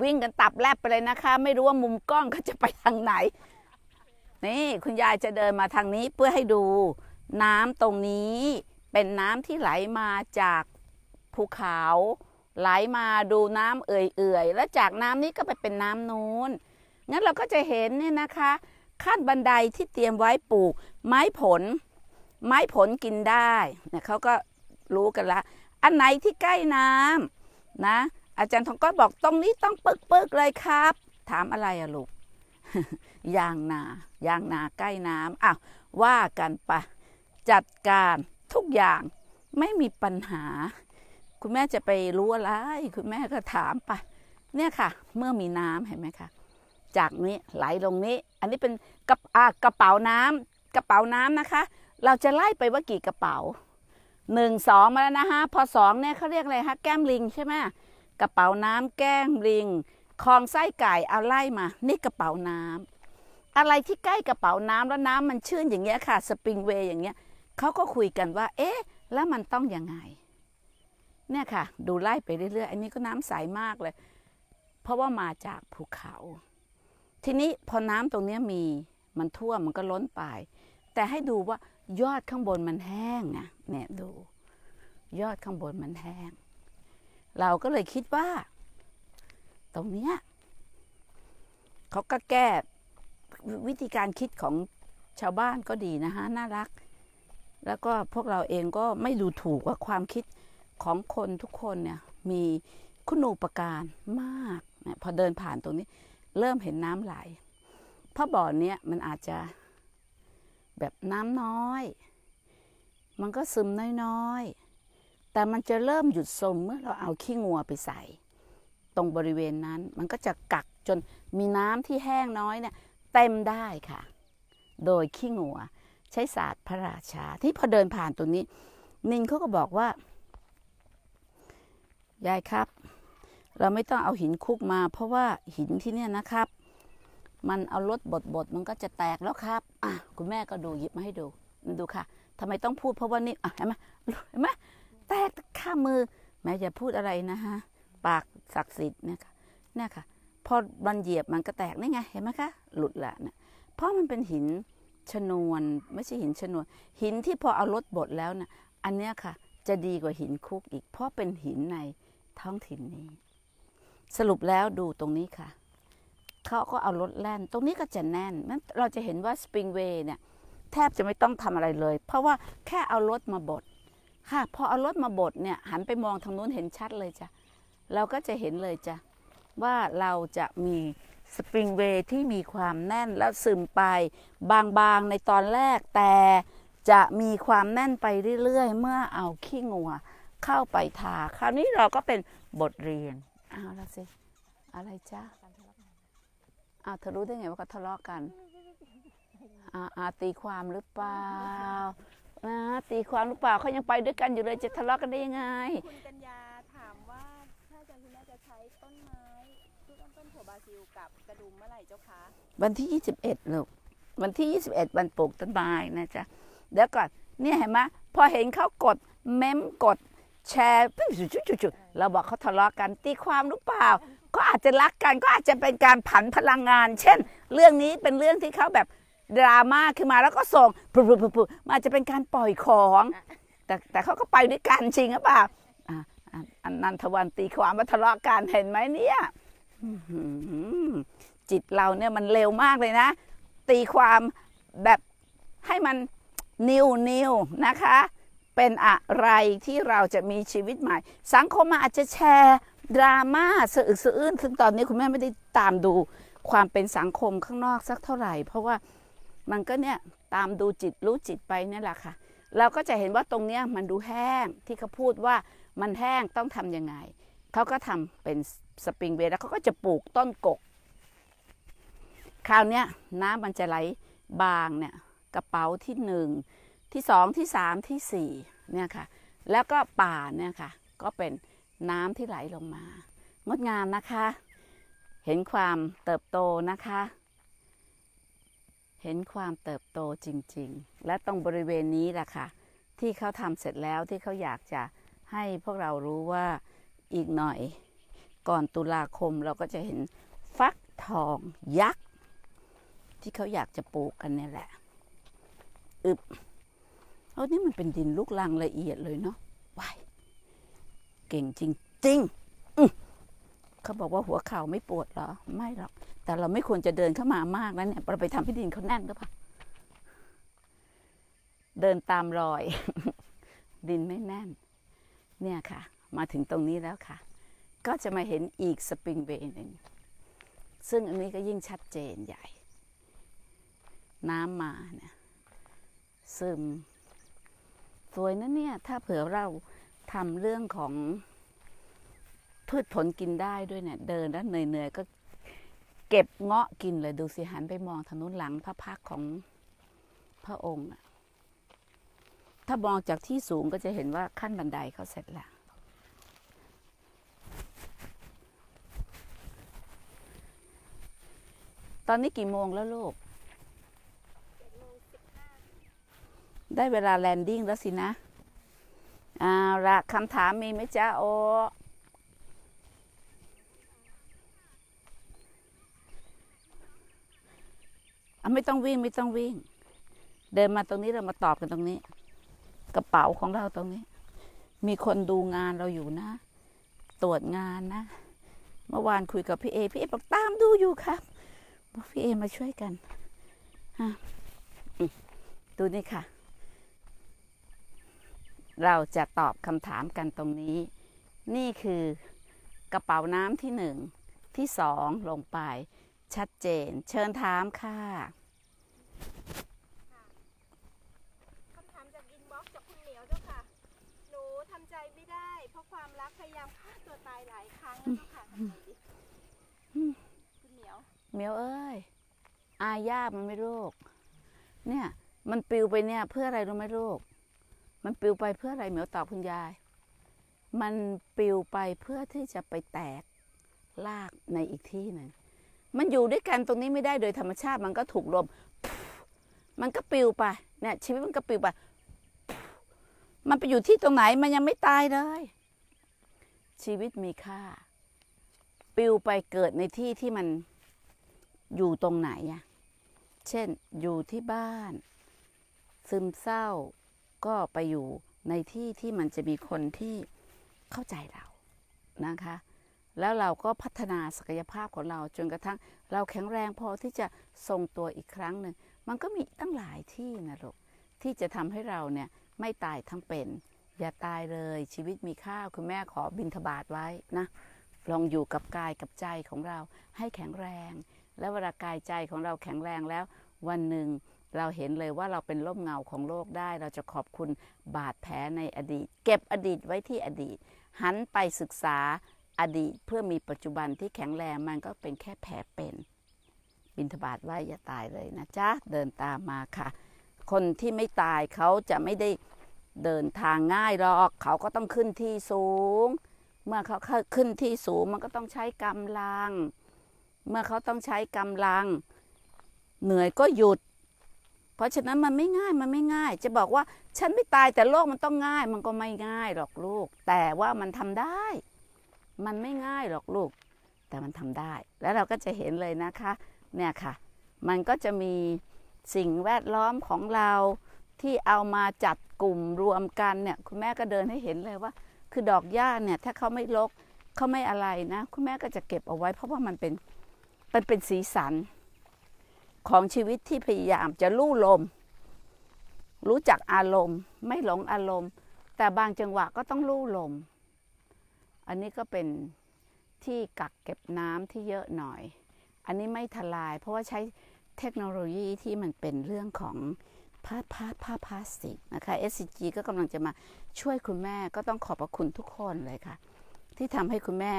วิ่งกันตับแลบไปเลยนะคะ ไม่รู้ว่ามุมกล้องเขาจะไปทางไหน นี่คุณยายจะเดินมาทางนี้เพื่อให้ดูน้ำตรงนี้ เป็นน้ำที่ไหลมาจากภูเขาไหลมาดูน้ำเอื่อยๆแล้วจากน้ำนี้ก็ไปเป็นน้ำนูน้นงั้นเราก็จะเห็นเนี่ยนะคะขั้นบันไดที่เตรียมไว้ปลูก ไม้ผล ไม้ผลกินได้ เนี่ยเขาก็รู้กันละ อันไหนที่ใกล้น้ำนะอาจารย์ทองก้อยบอกตรงนี้ต้องปึกๆเลยครับ ถามอะไรอะลูก ยางนา ยางนาใกล้น้ำอ้าว ว่ากันปะ จัดการทุกอย่างไม่มีปัญหา คุณแม่จะไปรู้อะไร คุณแม่ก็ถามไปเนี่ยค่ะ เมื่อมีน้ำเห็นไหมคะ จากนี้ไหลลงนี้ อันนี้เป็นกระกระเป๋าน้ำกระเป๋าน้ำนะคะ เราจะไล่ไปว่ากี่กระเป๋า หนึ่งสองมาแล้วนะฮะ พอสองเนี่ยเขาเรียกอะไรฮะแก้มลิงใช่ไหมกระเป๋าน้ำแก้มลิงคลองไส้ไก่เอาไล่มา นี่กระเป๋าน้ำ อะไรที่ใกล้กระเป๋าน้ำแล้วน้ำมันชื่นอย่างเงี้ยค่ะสปริงเวย์อย่างเงี้ยเขาก็คุยกันว่า เอ๊ะแล้วมันต้องยังไงเนี่ยค่ะ ดูไล่ไปเรื่อยๆอันนี้ก็น้ำใสมากเลย เพราะว่ามาจากภูเขา ทีนี้พอน้ำตรงเนี้ยมีมันท่วมมันก็ล้นไป แต่ให้ดูว่ายอดข้างบนมันแห้งนะ เนี่ยดู ยอดข้างบนมันแห้งเราก็เลยคิดว่า ตรงเนี้ยเขาก็แก้วิธีการคิดของชาวบ้านก็ดีนะฮะ น่ารัก แล้วก็พวกเราเองก็ไม่ดูถูกว่าความคิดของคนทุกคนเนี่ย มีคุณูปการมากนะพอเดินผ่านตรงนี้เริ่มเห็นน้ำไหลเพราะบ่อนเนี้ยมันอาจจะแบบน้ำน้อย มันก็ซึมน้อย ๆแต่มันจะเริ่มหยุดสมเมื่อเราเอาขี้งัวไปใส่ ตรงบริเวณนั้น มันก็จะกักจนมีน้ำที่แห้งน้อยเนี่ย เต็มได้ค่ะ โดยขี้งัวใช้ศาสตร์พระราชาที่พอเดินผ่านตัวนี้ นินเขาก็บอกว่ายายครับ เราไม่ต้องเอาหินคุกมาเพราะว่าหินที่เนี่ยนะครับ มันเอารถบดบดมันก็จะแตกแล้วครับ อ่ะคุณแม่ก็ดูหยิบมาให้ดูดูค่ะ ทำไมต้องพูดเพราะว่านี่อ่ะเห็นไหมเห็นไหมตกข้ามือแม้จะพูดอะไรนะฮะปากศักดิ์สิทธิ์เนี่ยค่ะเนี่ยค่ะพอบันเหยียบมันก็แตกนี่ไงเห็นไหมคะหลุดละนะเพราะมันเป็นหินชนวนไม่ใช่หินชนวน หินที่พอเอารถบดแล้วนะอันเนี้ยค่ะ จะดีกว่าหินคุกอีก เพราะเป็นหินในท้องถิ่นนี้ สรุปแล้วดูตรงนี้ค่ะเขาก็เอารถแล่นตรงนี้ก็จะแน่นันเราจะเห็นว่าสปริงเวย์เนี่ย แทบจะไม่ต้องทำอะไรเลย เพราะว่าแค่เอารถมาบดค่ะพอเอารถมาบดเนี่ยหันไปมองทางนู้นเห็นชัดเลยจ้ะเราก็จะเห็นเลยจ้ะว่าเราจะมีสปริงเวย์ที่มีความแน่นแล้วซึมไปบางๆในตอนแรกแต่จะมีความแน่นไปเรื่อยๆเมื่อเอาขี้งัวเข้าไปทาคราวนี้เราก็เป็นบทเรียนเอาละสิอะไรจ้าอ้าวเธอรู้ได้ไงว่าเขาทะเลาะกันอาตีความหรือเปล่านะตีความหรือเปล่าเขายังไปด้วยกันอยู่เลยจะทะเลาะกันได้ยังไงคุณกัญญาถามว่าถ้าอาจารย์คุณแม่จะใช้ต้นไม้ต้นต้นถั่วบราซิลกับกระดุมเมื่อไหร่เจ้าคะวันที่ยี่สิบเอ็ดลูกวันที่ยี่สิบเอ็ดวันปลูกต้นไม้นะจ๊ะเดี๋ยวก่อนเนี่ยเห็นไหมพอเห็นเขากดเม้มกดแชร์ปุ๊บจุดเราบอกเขาทะเลาะกันตีความหรือเปล่าก็อาจจะรักกันก็อาจจะเป็นการผันพลังงาน เช่น เรื่องนี้เป็นเรื่องที่เขาแบบดราม่าขึ้นมาแล้วก็ส่ง ปุ๊บปุ๊บปุ๊บมอาจจะเป็นการปล่อยของ แต่แต่เขาก็ไปด้วยกันจริงหรือเปล่าอันนันทวันตีความมาทะเลาะกันเห็นไหมเนี่ย จิตเราเนี่ยมันเร็วมากเลยนะ ตีความแบบให้มันนิวนิวนะคะ เป็นอะไรที่เราจะมีชีวิตใหม่ สังคมอาจจะแชร์ดราม่าสื่อึกสะอื่น ซึ่งตอนนี้คุณแม่ไม่ได้ตามดูความเป็นสังคมข้างนอกสักเท่าไหร่เพราะว่ามันก็เนี่ยตามดูจิตรู้จิตไปนี่แหละค่ะ เราก็จะเห็นว่าตรงเนี้ยมันดูแห้งที่เขาพูดว่ามันแห้งต้องทํำยังไงเขาก็ทำเป็นสปริงเวแล้วเขาก็จะปลูกต้นกกคราวเนี้ยน้ำมันจะไหลบางเนี่ยกระเป๋าที่หนึ่งที่สองที่สามที่สี่เนี่ยค่ะ แล้วก็ป่าเนี่ยค่ะ ก็เป็นน้ำที่ไหลลงมางดงามนะคะ เห็นความเติบโตนะคะเห็นความเติบโตจริงๆ และตรงบริเวณนี้แหละค่ะ ที่เขาทำเสร็จแล้วที่เขาอยากจะให้พวกเรารู้ว่าอีกหน่อย ก่อนตุลาคมเราก็จะเห็น ฟักทองยักษ์ที่เขาอยากจะปลูกกันนี่แหละ อึบเอานี่มันเป็นดินลูกลังละเอียดเลยเนาะว้ายเก่งจริงๆเขาบอกว่าหัวเข่าไม่ปวดเหรอ ไม่หรอกแต่เราไม่ควรจะเดินเข้ามามากนะเนี่ยเราไปทำให้ดินเขาแน่นหรือเปล่าเดินตามรอย ดินไม่แน่น เนี่ยค่ะ มาถึงตรงนี้แล้วค่ะ ก็จะมาเห็นอีกสปริงเวย์หนึ่ง ซึ่งอันนี้ก็ยิ่งชัดเจนใหญ่ น้ำมาเนี่ย ซึม สวยนะเนี่ย ถ้าเผื่อเราทำเรื่องของพืชผลกินได้ด้วยเนี่ย เดินแล้วเหนื่อยๆก็เก็บเงาะกินเลยดูสิหันไปมองทางนู้นหลังพระพักของพระองค์ ถ้ามองจากที่สูงก็จะเห็นว่าขั้นบันไดเขาเสร็จแล้วตอนนี้กี่โมงแล้วลูกได้เวลาแลนดิ้งแล้วสินะอ่าละคำถามมีไหมจ๊ะโออ่ะไม่ต้องวิ่งไม่ต้องวิ่ง เดินมาตรงนี้เรามาตอบกันตรงนี้ กระเป๋าของเราตรงนี้ มีคนดูงานเราอยู่นะ ตรวจงานนะ เมื่อวานคุยกับพี่เอ พี่เอบอกตามดูอยู่ครับบอกพี่เอ มาช่วยกันฮะดูนี่ค่ะ เราจะตอบคำถามกันตรงนี้ นี่คือกระเป๋าน้ำที่หนึ่งที่สองลงไปชัดเจน เชิญถามค่ะ คำถามจากอินบ็อกซ์จากคุณเหมียวเจ้าค่ะ หนูทำใจไม่ได้ เพราะความรักพยายามฆ่าตัวตายหลายครั้งแล้วเจ้าค่ะคุณเหมียว เหมียวเอ้ย อาญา มันไม่โรคเนี่ย มันปิวไปเนี่ย เพื่ออะไรรู้ไหมโรคมันปิวไปเพื่ออะไร เหมียวตอบคุณยาย มันปิวไปเพื่อที่จะไปแตกลากในอีกที่หนึ่งมันอยู่ด้วยกันตรงนี้ไม่ได้โดยธรรมชาติมันก็ถูกลม มันก็ปิวไปเนี่ยชีวิตมันก็ปิวไป มันไปอยู่ที่ตรงไหนมันยังไม่ตายเลย ชีวิตมีค่าปิวไปเกิดในที่ที่มันอยู่ตรงไหนอะเช่นอยู่ที่บ้าน ซึมเศร้าก็ไปอยู่ในที่ที่มันจะมีคนที่เข้าใจเรา นะคะแล้วเราก็พัฒนาศักยภาพของเราจนกระทั่งเราแข็งแรงพอที่จะทรงตัวอีกครั้งหนึ่ง มันก็มีตั้งหลายที่นะลูกที่จะทำให้เราเนี่ยไม่ตายทั้งเป็น อย่าตายเลย ชีวิตมีค่าคุณแม่ขอบินทบาทไว้นะลองอยู่กับกายกับใจของเราให้แข็งแรง แล้วเวลากายใจของเราแข็งแรงแล้ววันหนึ่ง เราเห็นเลยว่าเราเป็นร่มเงาของโลกได้ เราจะขอบคุณบาดแผลในอดีต เก็บอดีตไว้ที่อดีต หันไปศึกษาอดีตเพื่อมีปัจจุบันที่แข็งแรงมันก็เป็นแค่แผลเป็นบินทบาทว่าอย่าตายเลยนะจ๊ะเดินตามมาค่ะ คนที่ไม่ตายเขาจะไม่ได้เดินทางง่ายหรอก เขาก็ต้องขึ้นที่สูง เมื่อเขาขึ้นที่สูง มันก็ต้องใช้กำลัง เมื่อเขาต้องใช้กำลัง เหนื่อยก็หยุด เพราะฉะนั้นมันไม่ง่ายมันไม่ง่าย จะบอกว่าฉันไม่ตายแต่โลกมันต้องง่าย มันก็ไม่ง่ายหรอกลูก แต่ว่ามันทำได้มันไม่ง่ายหรอกลูก แต่มันทำได้ แล้วเราก็จะเห็นเลยนะคะเนี่ยค่ะ มันก็จะมีสิ่งแวดล้อมของเราที่เอามาจัดกลุ่มรวมกันเนี่ยคุณแม่ก็เดินให้เห็นเลยว่า คือดอกหญ้าเนี่ยถ้าเขาไม่ลกเขาไม่อะไรนะ คุณแม่ก็จะเก็บเอาไว้ เพราะว่ามันเป็นมันเป็นสีสันของชีวิตที่พยายามจะลู่ลม รู้จักอารมณ์ ไม่หลงอารมณ์ แต่บางจังหวะก็ต้องลู่ลมอันนี้ก็เป็นที่กักเก็บน้ำที่เยอะหน่อย อันนี้ไม่ทลายเพราะว่าใช้เทคโนโลยีที่มันเป็นเรื่องของผ้าผ้าผ้าพลาสติกนะคะ SCG ก็กำลังจะมาช่วยคุณแม่ก็ต้องขอบพระคุณทุกคนเลยค่ะที่ทำให้คุณแม่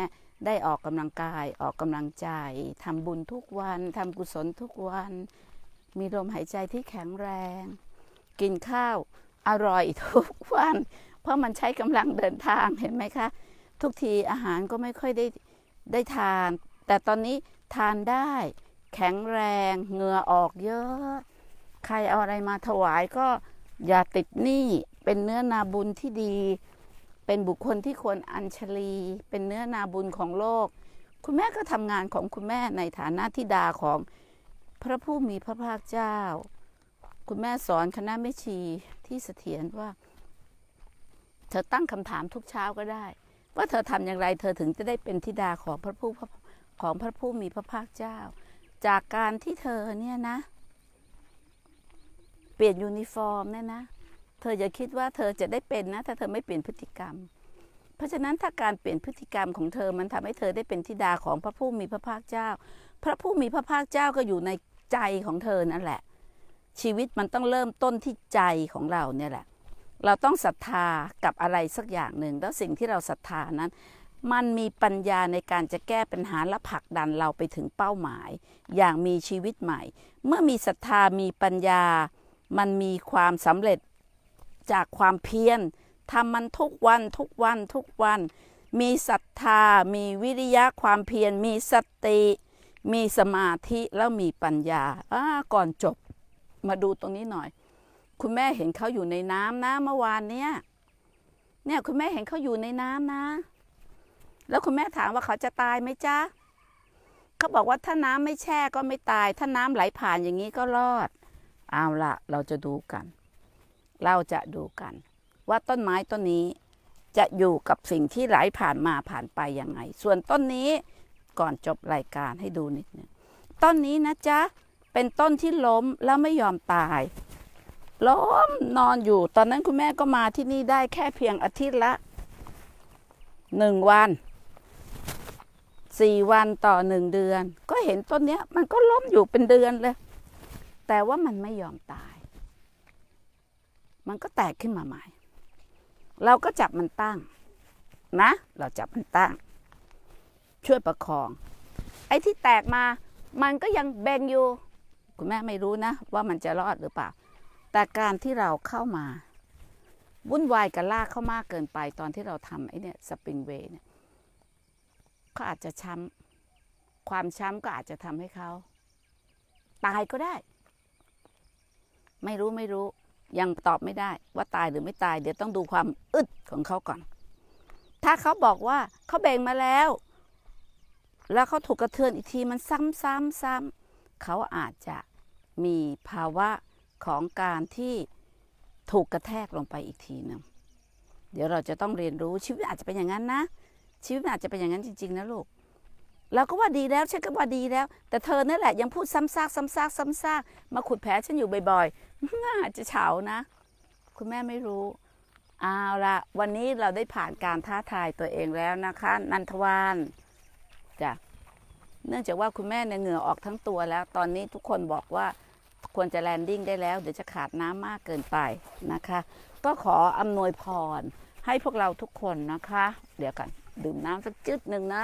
ได้ออกกำลังกายออกกำลังใจทำบุญทุกวันทำกุศลทุกวัน มีลมหายใจที่แข็งแรง กินข้าวอร่อยทุกวัน เพราะมันใช้กำลังเดินทางเห็นไหมคะทุกทีอาหารก็ไม่ค่อยได้ได้ทาน แต่ตอนนี้ทานได้ แข็งแรงเหงื่อออกเยอะ ใครเอาอะไรมาถวายก็อย่าติดหนี้เป็นเนื้อนาบุญที่ดี เป็นบุคคลที่ควรอัญชลี เป็นเนื้อนาบุญของโลก คุณแม่ก็ทำงานของคุณแม่ในฐานะีิดาของพระผู้มีพระภาคเจ้า คุณแม่สอนคณะแม่ชีที่เสถียรว่าเธอตั้งคำถามทุกเช้าก็ได้ว่าเธอทำอย่างไรเธอถึงจะได้เป็นธิดาของพระผู้ของพระผู้มีพระภาคเจ้า จากการที่เธอเนี่ยนะ เปลี่ยนยูนิฟอร์มเนี่ยนะเธออย่าคิดว่าเธอจะได้เป็นนะ ถ้าเธอไม่เปลี่ยนพฤติกรรม เพราะฉะนั้นถ้าการเปลี่ยนพฤติกรรมของเธอมันทำให้เธอได้เป็นธิดาของพระผู้มีพระภาคเจ้า พระผู้มีพระภาคเจ้าก็อยู่ในใจของเธอนั่นแหละ ชีวิตมันต้องเริ่มต้นที่ใจของเราเนี่ยแหละเราต้องศรัทธากับอะไรสักอย่างหนึ่งแล้วสิ่งที่เราศรัทธานั้น มันมีปัญญาในการจะแก้ปัญหาและผลักดันเราไปถึงเป้าหมาย อย่างมีชีวิตใหม่ เมื่อมีศรัทธามีปัญญามันมีความสำเร็จจากความเพียรทำมันทุกวันทุกวันทุกวัน มีศรัทธา มีวิริยะความเพียร มีสติ มีสมาธิแล้วมีปัญญาอ่าก่อนจบมาดูตรงนี้หน่อยคุณแม่เห็นเขาอยู่ในน้ำนะเมื่อวานเนี้ยเนี่ยคุณแม่เห็นเขาอยู่ในน้ำนะ แล้วคุณแม่ถามว่าเขาจะตายไหมจ๊ะเขาบอกว่าถ้าน้ำไม่แช่ก็ไม่ตาย ถ้าน้ำไหลผ่านอย่างนี้ก็รอด เอาละเราจะดูกัน เราจะดูกัน ว่าต้นไม้ต้นนี้จะอยู่กับสิ่งที่ไหลผ่านมาผ่านไปยังไง ส่วนต้นนี้ก่อนจบรายการให้ดูนิดนึงต้นนี้นะจ๊ะเป็นต้นที่ล้มแล้วไม่ยอมตายล้มนอนอยู่ตอนนั้นคุณแม่ก็มาที่นี่ได้แค่เพียงอาทิตย์ละ หนึ่งวัน สี่วันต่อหนึ่งเดือน ก็เห็นต้นเนี้ย มันก็ล้มอยู่เป็นเดือนเลย แต่ว่ามันไม่ยอมตาย มันก็แตกขึ้นมาใหม่ เราก็จับมันตั้ง นะ เราจับมันตั้ง ช่วยประคอง ไอ้ที่แตกมา มันก็ยังเบนอยู่ คุณแม่ไม่รู้นะว่ามันจะรอดหรือเปล่าแต่การที่เราเข้ามาวุ่นวายกับลากเข้ามากเกินไปตอนที่เราทำไอ้เนี่ยสปริงเวย์เนี่ยก็าอาจจะช้ำความช้ำก็อาจจะทำให้เขา ตายก็ได้ ไม่รู้ไม่รู้ ยังตอบไม่ได้ ว่าตายหรือไม่ตาย เดี๋ยวต้องดูความอึดของเขาก่อน ถ้าเขาบอกว่าเขาแบ่งมาแล้ว แล้วเขาถูกกระเทือนอีกทีมันซ้ำๆๆเขาอาจจะมีภาวะของการที่ถูกกระแทกลงไปอีกทีหนึ่งเดี๋ยวเราจะต้องเรียนรู้ชีวิตอาจจะเป็นอย่างนั้นนะชีวิตอาจจะเป็นอย่างนั้นจริง ๆ นะ ลูกเราก็ว่าดีแล้วฉันก็ว่าดีแล้ว แต่เธอนั่นแหละยังพูด ซ้ำซากซ้ำซากซ้ำซากมาขุดแผลฉันอยู่บ่อยๆอาาจะเฉานะ คุณแม่ไม่รู้เอาละวันนี้เราได้ผ่านการท้าทายตัวเองแล้วนะคะนันทวานจ้ะเนื่องจากว่าคุณแม่เนี่ยเหงื่อออกทั้งตัวแล้ว ตอนนี้ทุกคนบอกว่าควรจะแลนดิ้งได้แล้ว เดี๋ยวจะขาดน้ำมากเกินไปนะคะ ก็ขออำนวยพรให้พวกเราทุกคนนะคะ เดี๋ยวกันดื่มน้ำสักจืดหนึ่งนะ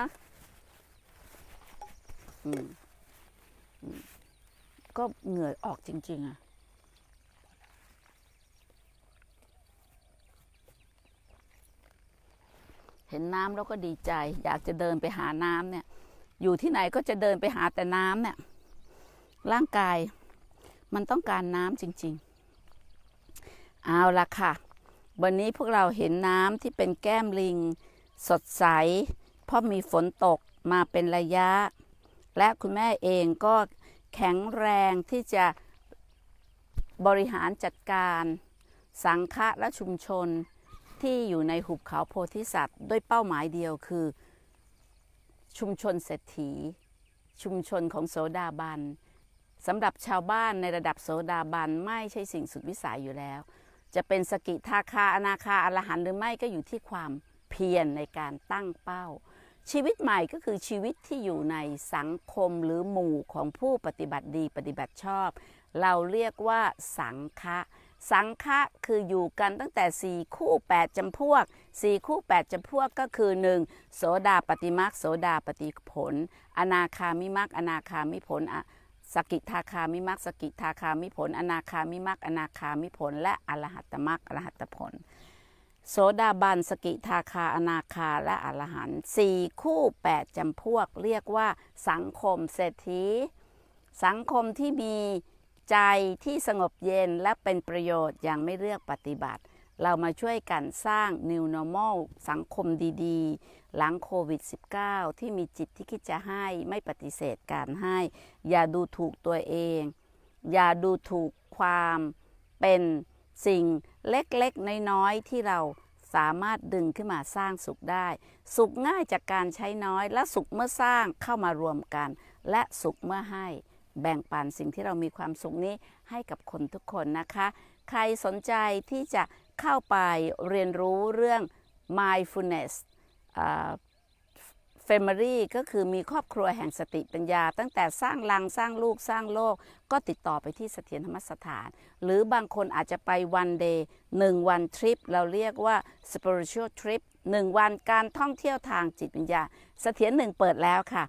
ก็เหงื่อออกจริง ๆอะ เห็นน้ำแล้วก็ดีใจ อยากจะเดินไปหาน้ำเนี่ย อยู่ที่ไหนก็จะเดินไปหาแต่น้ำเนี่ย ร่างกายมันต้องการน้ำจริงๆ เอาละค่ะ วันนี้พวกเราเห็นน้ำที่เป็นแก้มลิงสดใส เพราะมีฝนตกมาเป็นระยะ และคุณแม่เองก็แข็งแรงที่จะบริหารจัดการสังฆะและชุมชนที่อยู่ในหุบเขาโพธิสัตว์ด้วยเป้าหมายเดียวคือ ชุมชนเศรษฐี ชุมชนของโสดาบันสำหรับชาวบ้านในระดับโสดาบันไม่ใช่สิ่งสุดวิสัยอยู่แล้ว จะเป็นสกิทาคาอนาคาอรหันหรือไม่ก็อยู่ที่ความเพียรในการตั้งเป้า ชีวิตใหม่ก็คือชีวิตที่อยู่ในสังคมหรือหมู่ของผู้ปฏิบัติดีปฏิบัติชอบ เราเรียกว่าสังฆะสังฆะคืออยู่กันตั้งแต่ 4 คู่8จำพวก4 คู่ 8 จำพวกก็คือ 1. โสดาปฏิมักโสดาปฏิผล อนาคามิมักอนาคามิผลสกิทาคามิมักสกิทาคามิผล อนาคามิมักอนาคามิผลและอรหัตมักอรหัตผล โสดาบันสกิทาคาอนาคาและอรหันสี่คู่แปดจำพวกเรียกว่าสังคมเศรษฐีสังคมที่มีใจที่สงบเย็นและเป็นประโยชน์อย่างไม่เลือกปฏิบัติเรามาช่วยกันสร้าง New Normal สังคมดี ๆ หลังโควิด -19 ที่มีจิตที่คิดจะให้ไม่ปฏิเสธการให้ อย่าดูถูกตัวเอง อย่าดูถูกความเป็นสิ่งเล็กๆน้อยๆที่เราสามารถดึงขึ้นมาสร้างสุขได้ สุขง่ายจากการใช้น้อย และสุขเมื่อสร้างเข้ามารวมกัน และสุขเมื่อให้แบ่งปัน สิ่งที่เรามีความสุขนี้ให้กับคนทุกคนนะคะ ใครสนใจที่จะเข้าไปเรียนรู้เรื่อง mindfulness family ก็คือมีครอบครัวแห่งสติปัญญา ตั้งแต่สร้างลังสร้างลูกสร้างโลก ก็ติดต่อไปที่เสถียรธรรมสถาน หรือบางคนอาจจะไปวันเดย์หนึ่งวันทริป เราเรียกว่า spiritual trip หนึ่งวันการท่องเที่ยวทางจิตวิญญา เสถียรหนึ่งเปิดแล้วค่ะ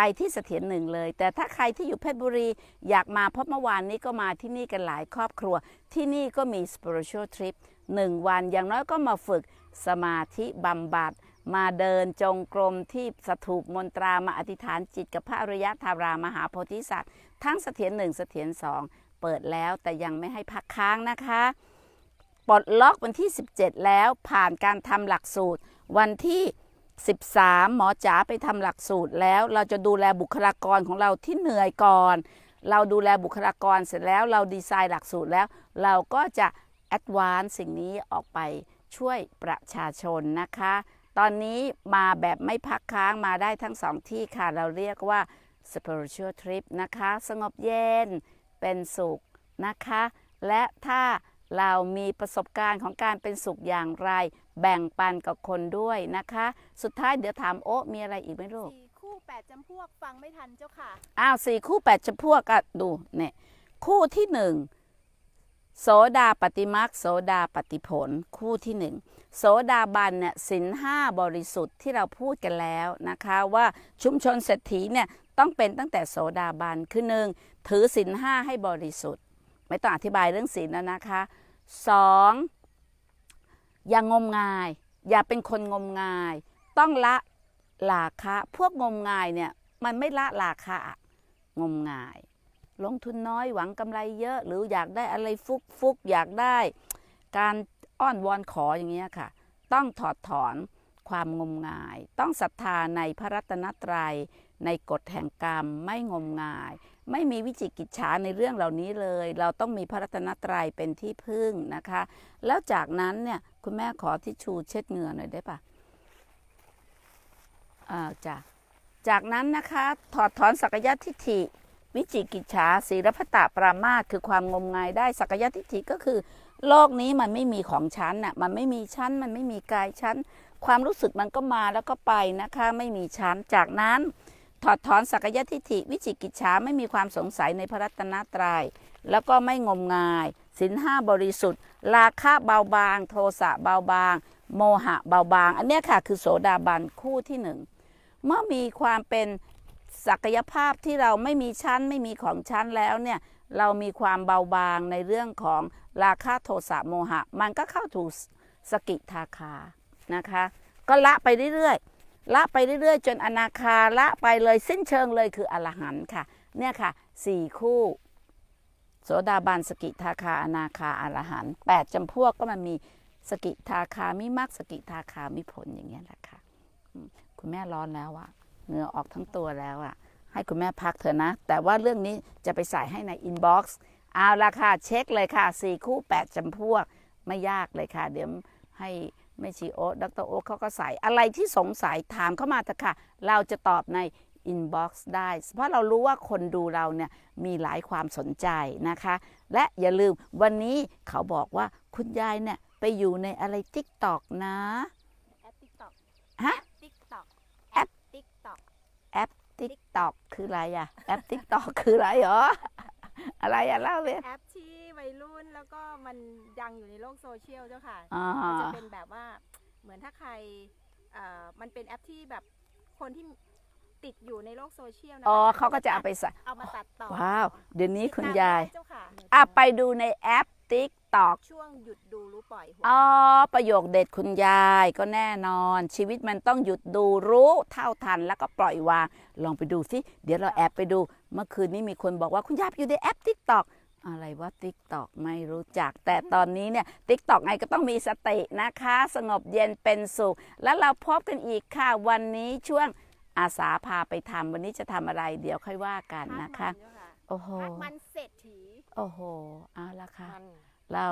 ไปที่เสถียรหนึ่งเลย แต่ถ้าใครที่อยู่เพชรบุรีอยากมาพรเมื่อวานนี้ก็มาที่นี่กันหลายครอบครัวที่นี่ก็มี spiritual trip หนึ่งวันอย่างน้อยก็มาฝึกสมาธิบำบัด มาเดินจงกรมที่สถูปมนตรามาอธิษฐานจิตกับพระอริยะธารามหาโพธิสัตว์ ทั้งเสถียรหนึ่งเสถียรสองเปิดแล้วแต่ยังไม่ให้พักค้างนะคะ ปลดล็อกวันที่ 17 แล้วผ่านการทำหลักสูตร วันที่13 หมอจ๋าไปทำหลักสูตรแล้วเราจะดูแลบุคลากรของเราที่เหนื่อยก่อน เราดูแลบุคลากรเสร็จแล้วเราดีไซน์หลักสูตรแล้ว เราก็จะแอดวานซ์สิ่งนี้ออกไปช่วยประชาชนนะคะ ตอนนี้มาแบบไม่พักค้างมาได้ทั้งสองที่ค่ะเราเรียกว่า spiritual trip นะคะ สงบเย็นเป็นสุขนะคะ และถ้าเรามีประสบการณ์ของการเป็นสุขอย่างไร แบ่งปันกับคนด้วยนะคะ สุดท้ายเดี๋ยวถามโอ้มีอะไรอีกไหมลูกสี่คู่แปดจำพวกฟังไม่ทันเจ้าค่ะ อ้าวสี่คู่แปดจำพวกก็ดู เนี่ย คู่ที่หนึ่งโสดาปฏิมักโสดาปฏิผล คู่ที่หนึ่งโสดาบันเนี่ยสินห้าบริสุทธิ์ที่เราพูดกันแล้วนะคะ ว่าชุมชนเศรษฐีเนี่ย ต้องเป็นตั้งแต่โสดาบันคือหนึ่งถือสินห้าให้บริสุทธิ์ไม่ต้องอธิบายเรื่องศีลแล้วนะคะสองอย่างมงายอย่าเป็นคนงมงาย ต้องละลาคะพวกงมงายเนี่ยมันไม่ละลาคะงมงาย ลงทุนน้อยหวังกำไรเยอะ หรืออยากได้อะไรฟุกฟุกอยากได้การอ้อน วอน ขออย่างเงี้ยค่ะต้องถอดถอนความงมงาย ต้องศรัทธาในพระรัตนตรยัยในกฎแห่งกรรมไม่งมงาย ไม่มีวิจิกิจฉาในเรื่องเหล่านี้เลย เราต้องมีพระรัตนตรัยเป็นที่พึ่งนะคะ แล้วจากนั้นเนี่ยคุณแม่ขอที่ชูเช็ดเหงื่อหน่อยได้ปะอ่าจ้ะจากนั้นนะคะถอดถอนสักยะทิฏฐิ วิจิกิจฉาศีรพตะปรามาตคือความงมงายได้สักยะทิฏฐิก็คือโลกนี้มันไม่มีของฉันน่ะมันไม่มีฉัน มันไม่มีกายฉัน ความรู้สึกมันก็มาแล้วก็ไปนะคะ ไม่มีฉัน จากนั้นถอดถอนสักยะทิฏฐิวิจิกิจฉาไม่มีความสงสัยในพระรัตนตรยัยแล้วก็ไม่งมงายสินห้าบริสุทธิ์ ราคะเบาบาง โทสะเบาบาง โมหะเบาบาง อันนี้ค่ะคือโสดาบันคู่ที่หนึ่งเมื่อมีความเป็นศักยภาพที่เราไม่มีชั้นไม่มีของชั้นแล้วเนี่ยเรามีความเบาบางในเรื่องของราคะโทสะโมหะ มันก็เข้าถูกสกิทาคา นะคะก็ละไปเรื่อยๆละไปเรื่อย ๆ จนอนาคาละไปเลยสิ้นเชิงเลยคืออรหันต์ค่ะ เนี่ยค่ะสี่คู่ โสดาบันสกิทาคาอนาคาอารหันต์แปดจำพวกก็มันมีสกิทาคามิมักสกิทาคามิผลอย่างเงี้ยแหละค่ะคุณแม่ร้อนแล้วอะเหงื่อออกทั้งตัวแล้วอะให้คุณแม่พักเถอะนะแต่ว่าเรื่องนี้จะไปใส่ให้ในอินบ็อกซ์เอาละค่ะเช็คเลยค่ะสี่คู่แปดจำพวก ไม่ยากเลยค่ะเดี๋ยวให้ไม่ชีโอ๊ตดรโอ๊ตเขาก็ใส่อะไรที่สงสัยถามเข้ามาเถอะค่ะ เราจะตอบในอินบ็อกซ์ได้ เพราะเรารู้ว่าคนดูเราเนี่ยมีหลายความสนใจนะคะ และอย่าลืมวันนี้เขาบอกว่าคุณยายเนี่ย ไปอยู่ในอะไรทิกตอกนะ แอปทิกตอกฮะทิกตอกแอปทิกตอกแอปทิกตอกคืออะไรอะแอปทิกตอกคืออะไรเหรออะไรอะเล่าเลยแอปที่วัยรุ่นแล้วก็มันดังอยู่ในโลกโซเชียลเจ้าค่ะมัจะเป็นแบบว่าเหมือนถ้าใครเอ่อมันเป็นแอปที่แบบคนที่ติดอยู่ในโลกโซเชียลนะอ๋อเขาก็จะเอาไปใส่เอามาตัดต่อว้าว เดี๋ยวนี้คุณยายเจ้าค่ะอ่ะไปดูในแอปติ๊กตอกช่วงหยุดดูรู้ปล่อยอ๋อประโยคเด็ดคุณยายก็แน่นอนชีวิตมันต้องหยุดดูรู้เท่าทัน แล้วก็ปล่อยวางลองไปดูสิเดี๋ยวเราแอบไปดู เมื่อคืนนี้มีคนบอกว่าคุณยายอยู่ในแอปติ๊กตอกอะไรว่าติ๊กตอกไม่รู้จักแต่ตอนนี้เนี่ยติ๊กตอกไงก็ต้องมีสตินะคะสงบเย็นเป็นสุขแล้วเราพบกันอีกค่ะวันนี้ช่วงอาสาพาไปทำวันนี้จะทำอะไรเดี๋ยวค่อยว่ากันนะคะโอ้โหมันเศรษฐีโอ้โหเอาละค่ะ เรา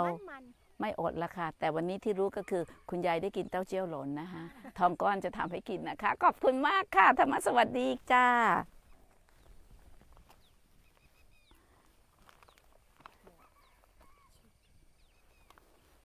ไม่อดละค่ะ แต่วันนี้ที่รู้ก็คือ คุณยายได้กินเต้าเจี้ยวหล่นนะคะทองก้อนจะทำให้กินนะคะ ขอบคุณมากค่ะ ธรรมสวัสดีจ้า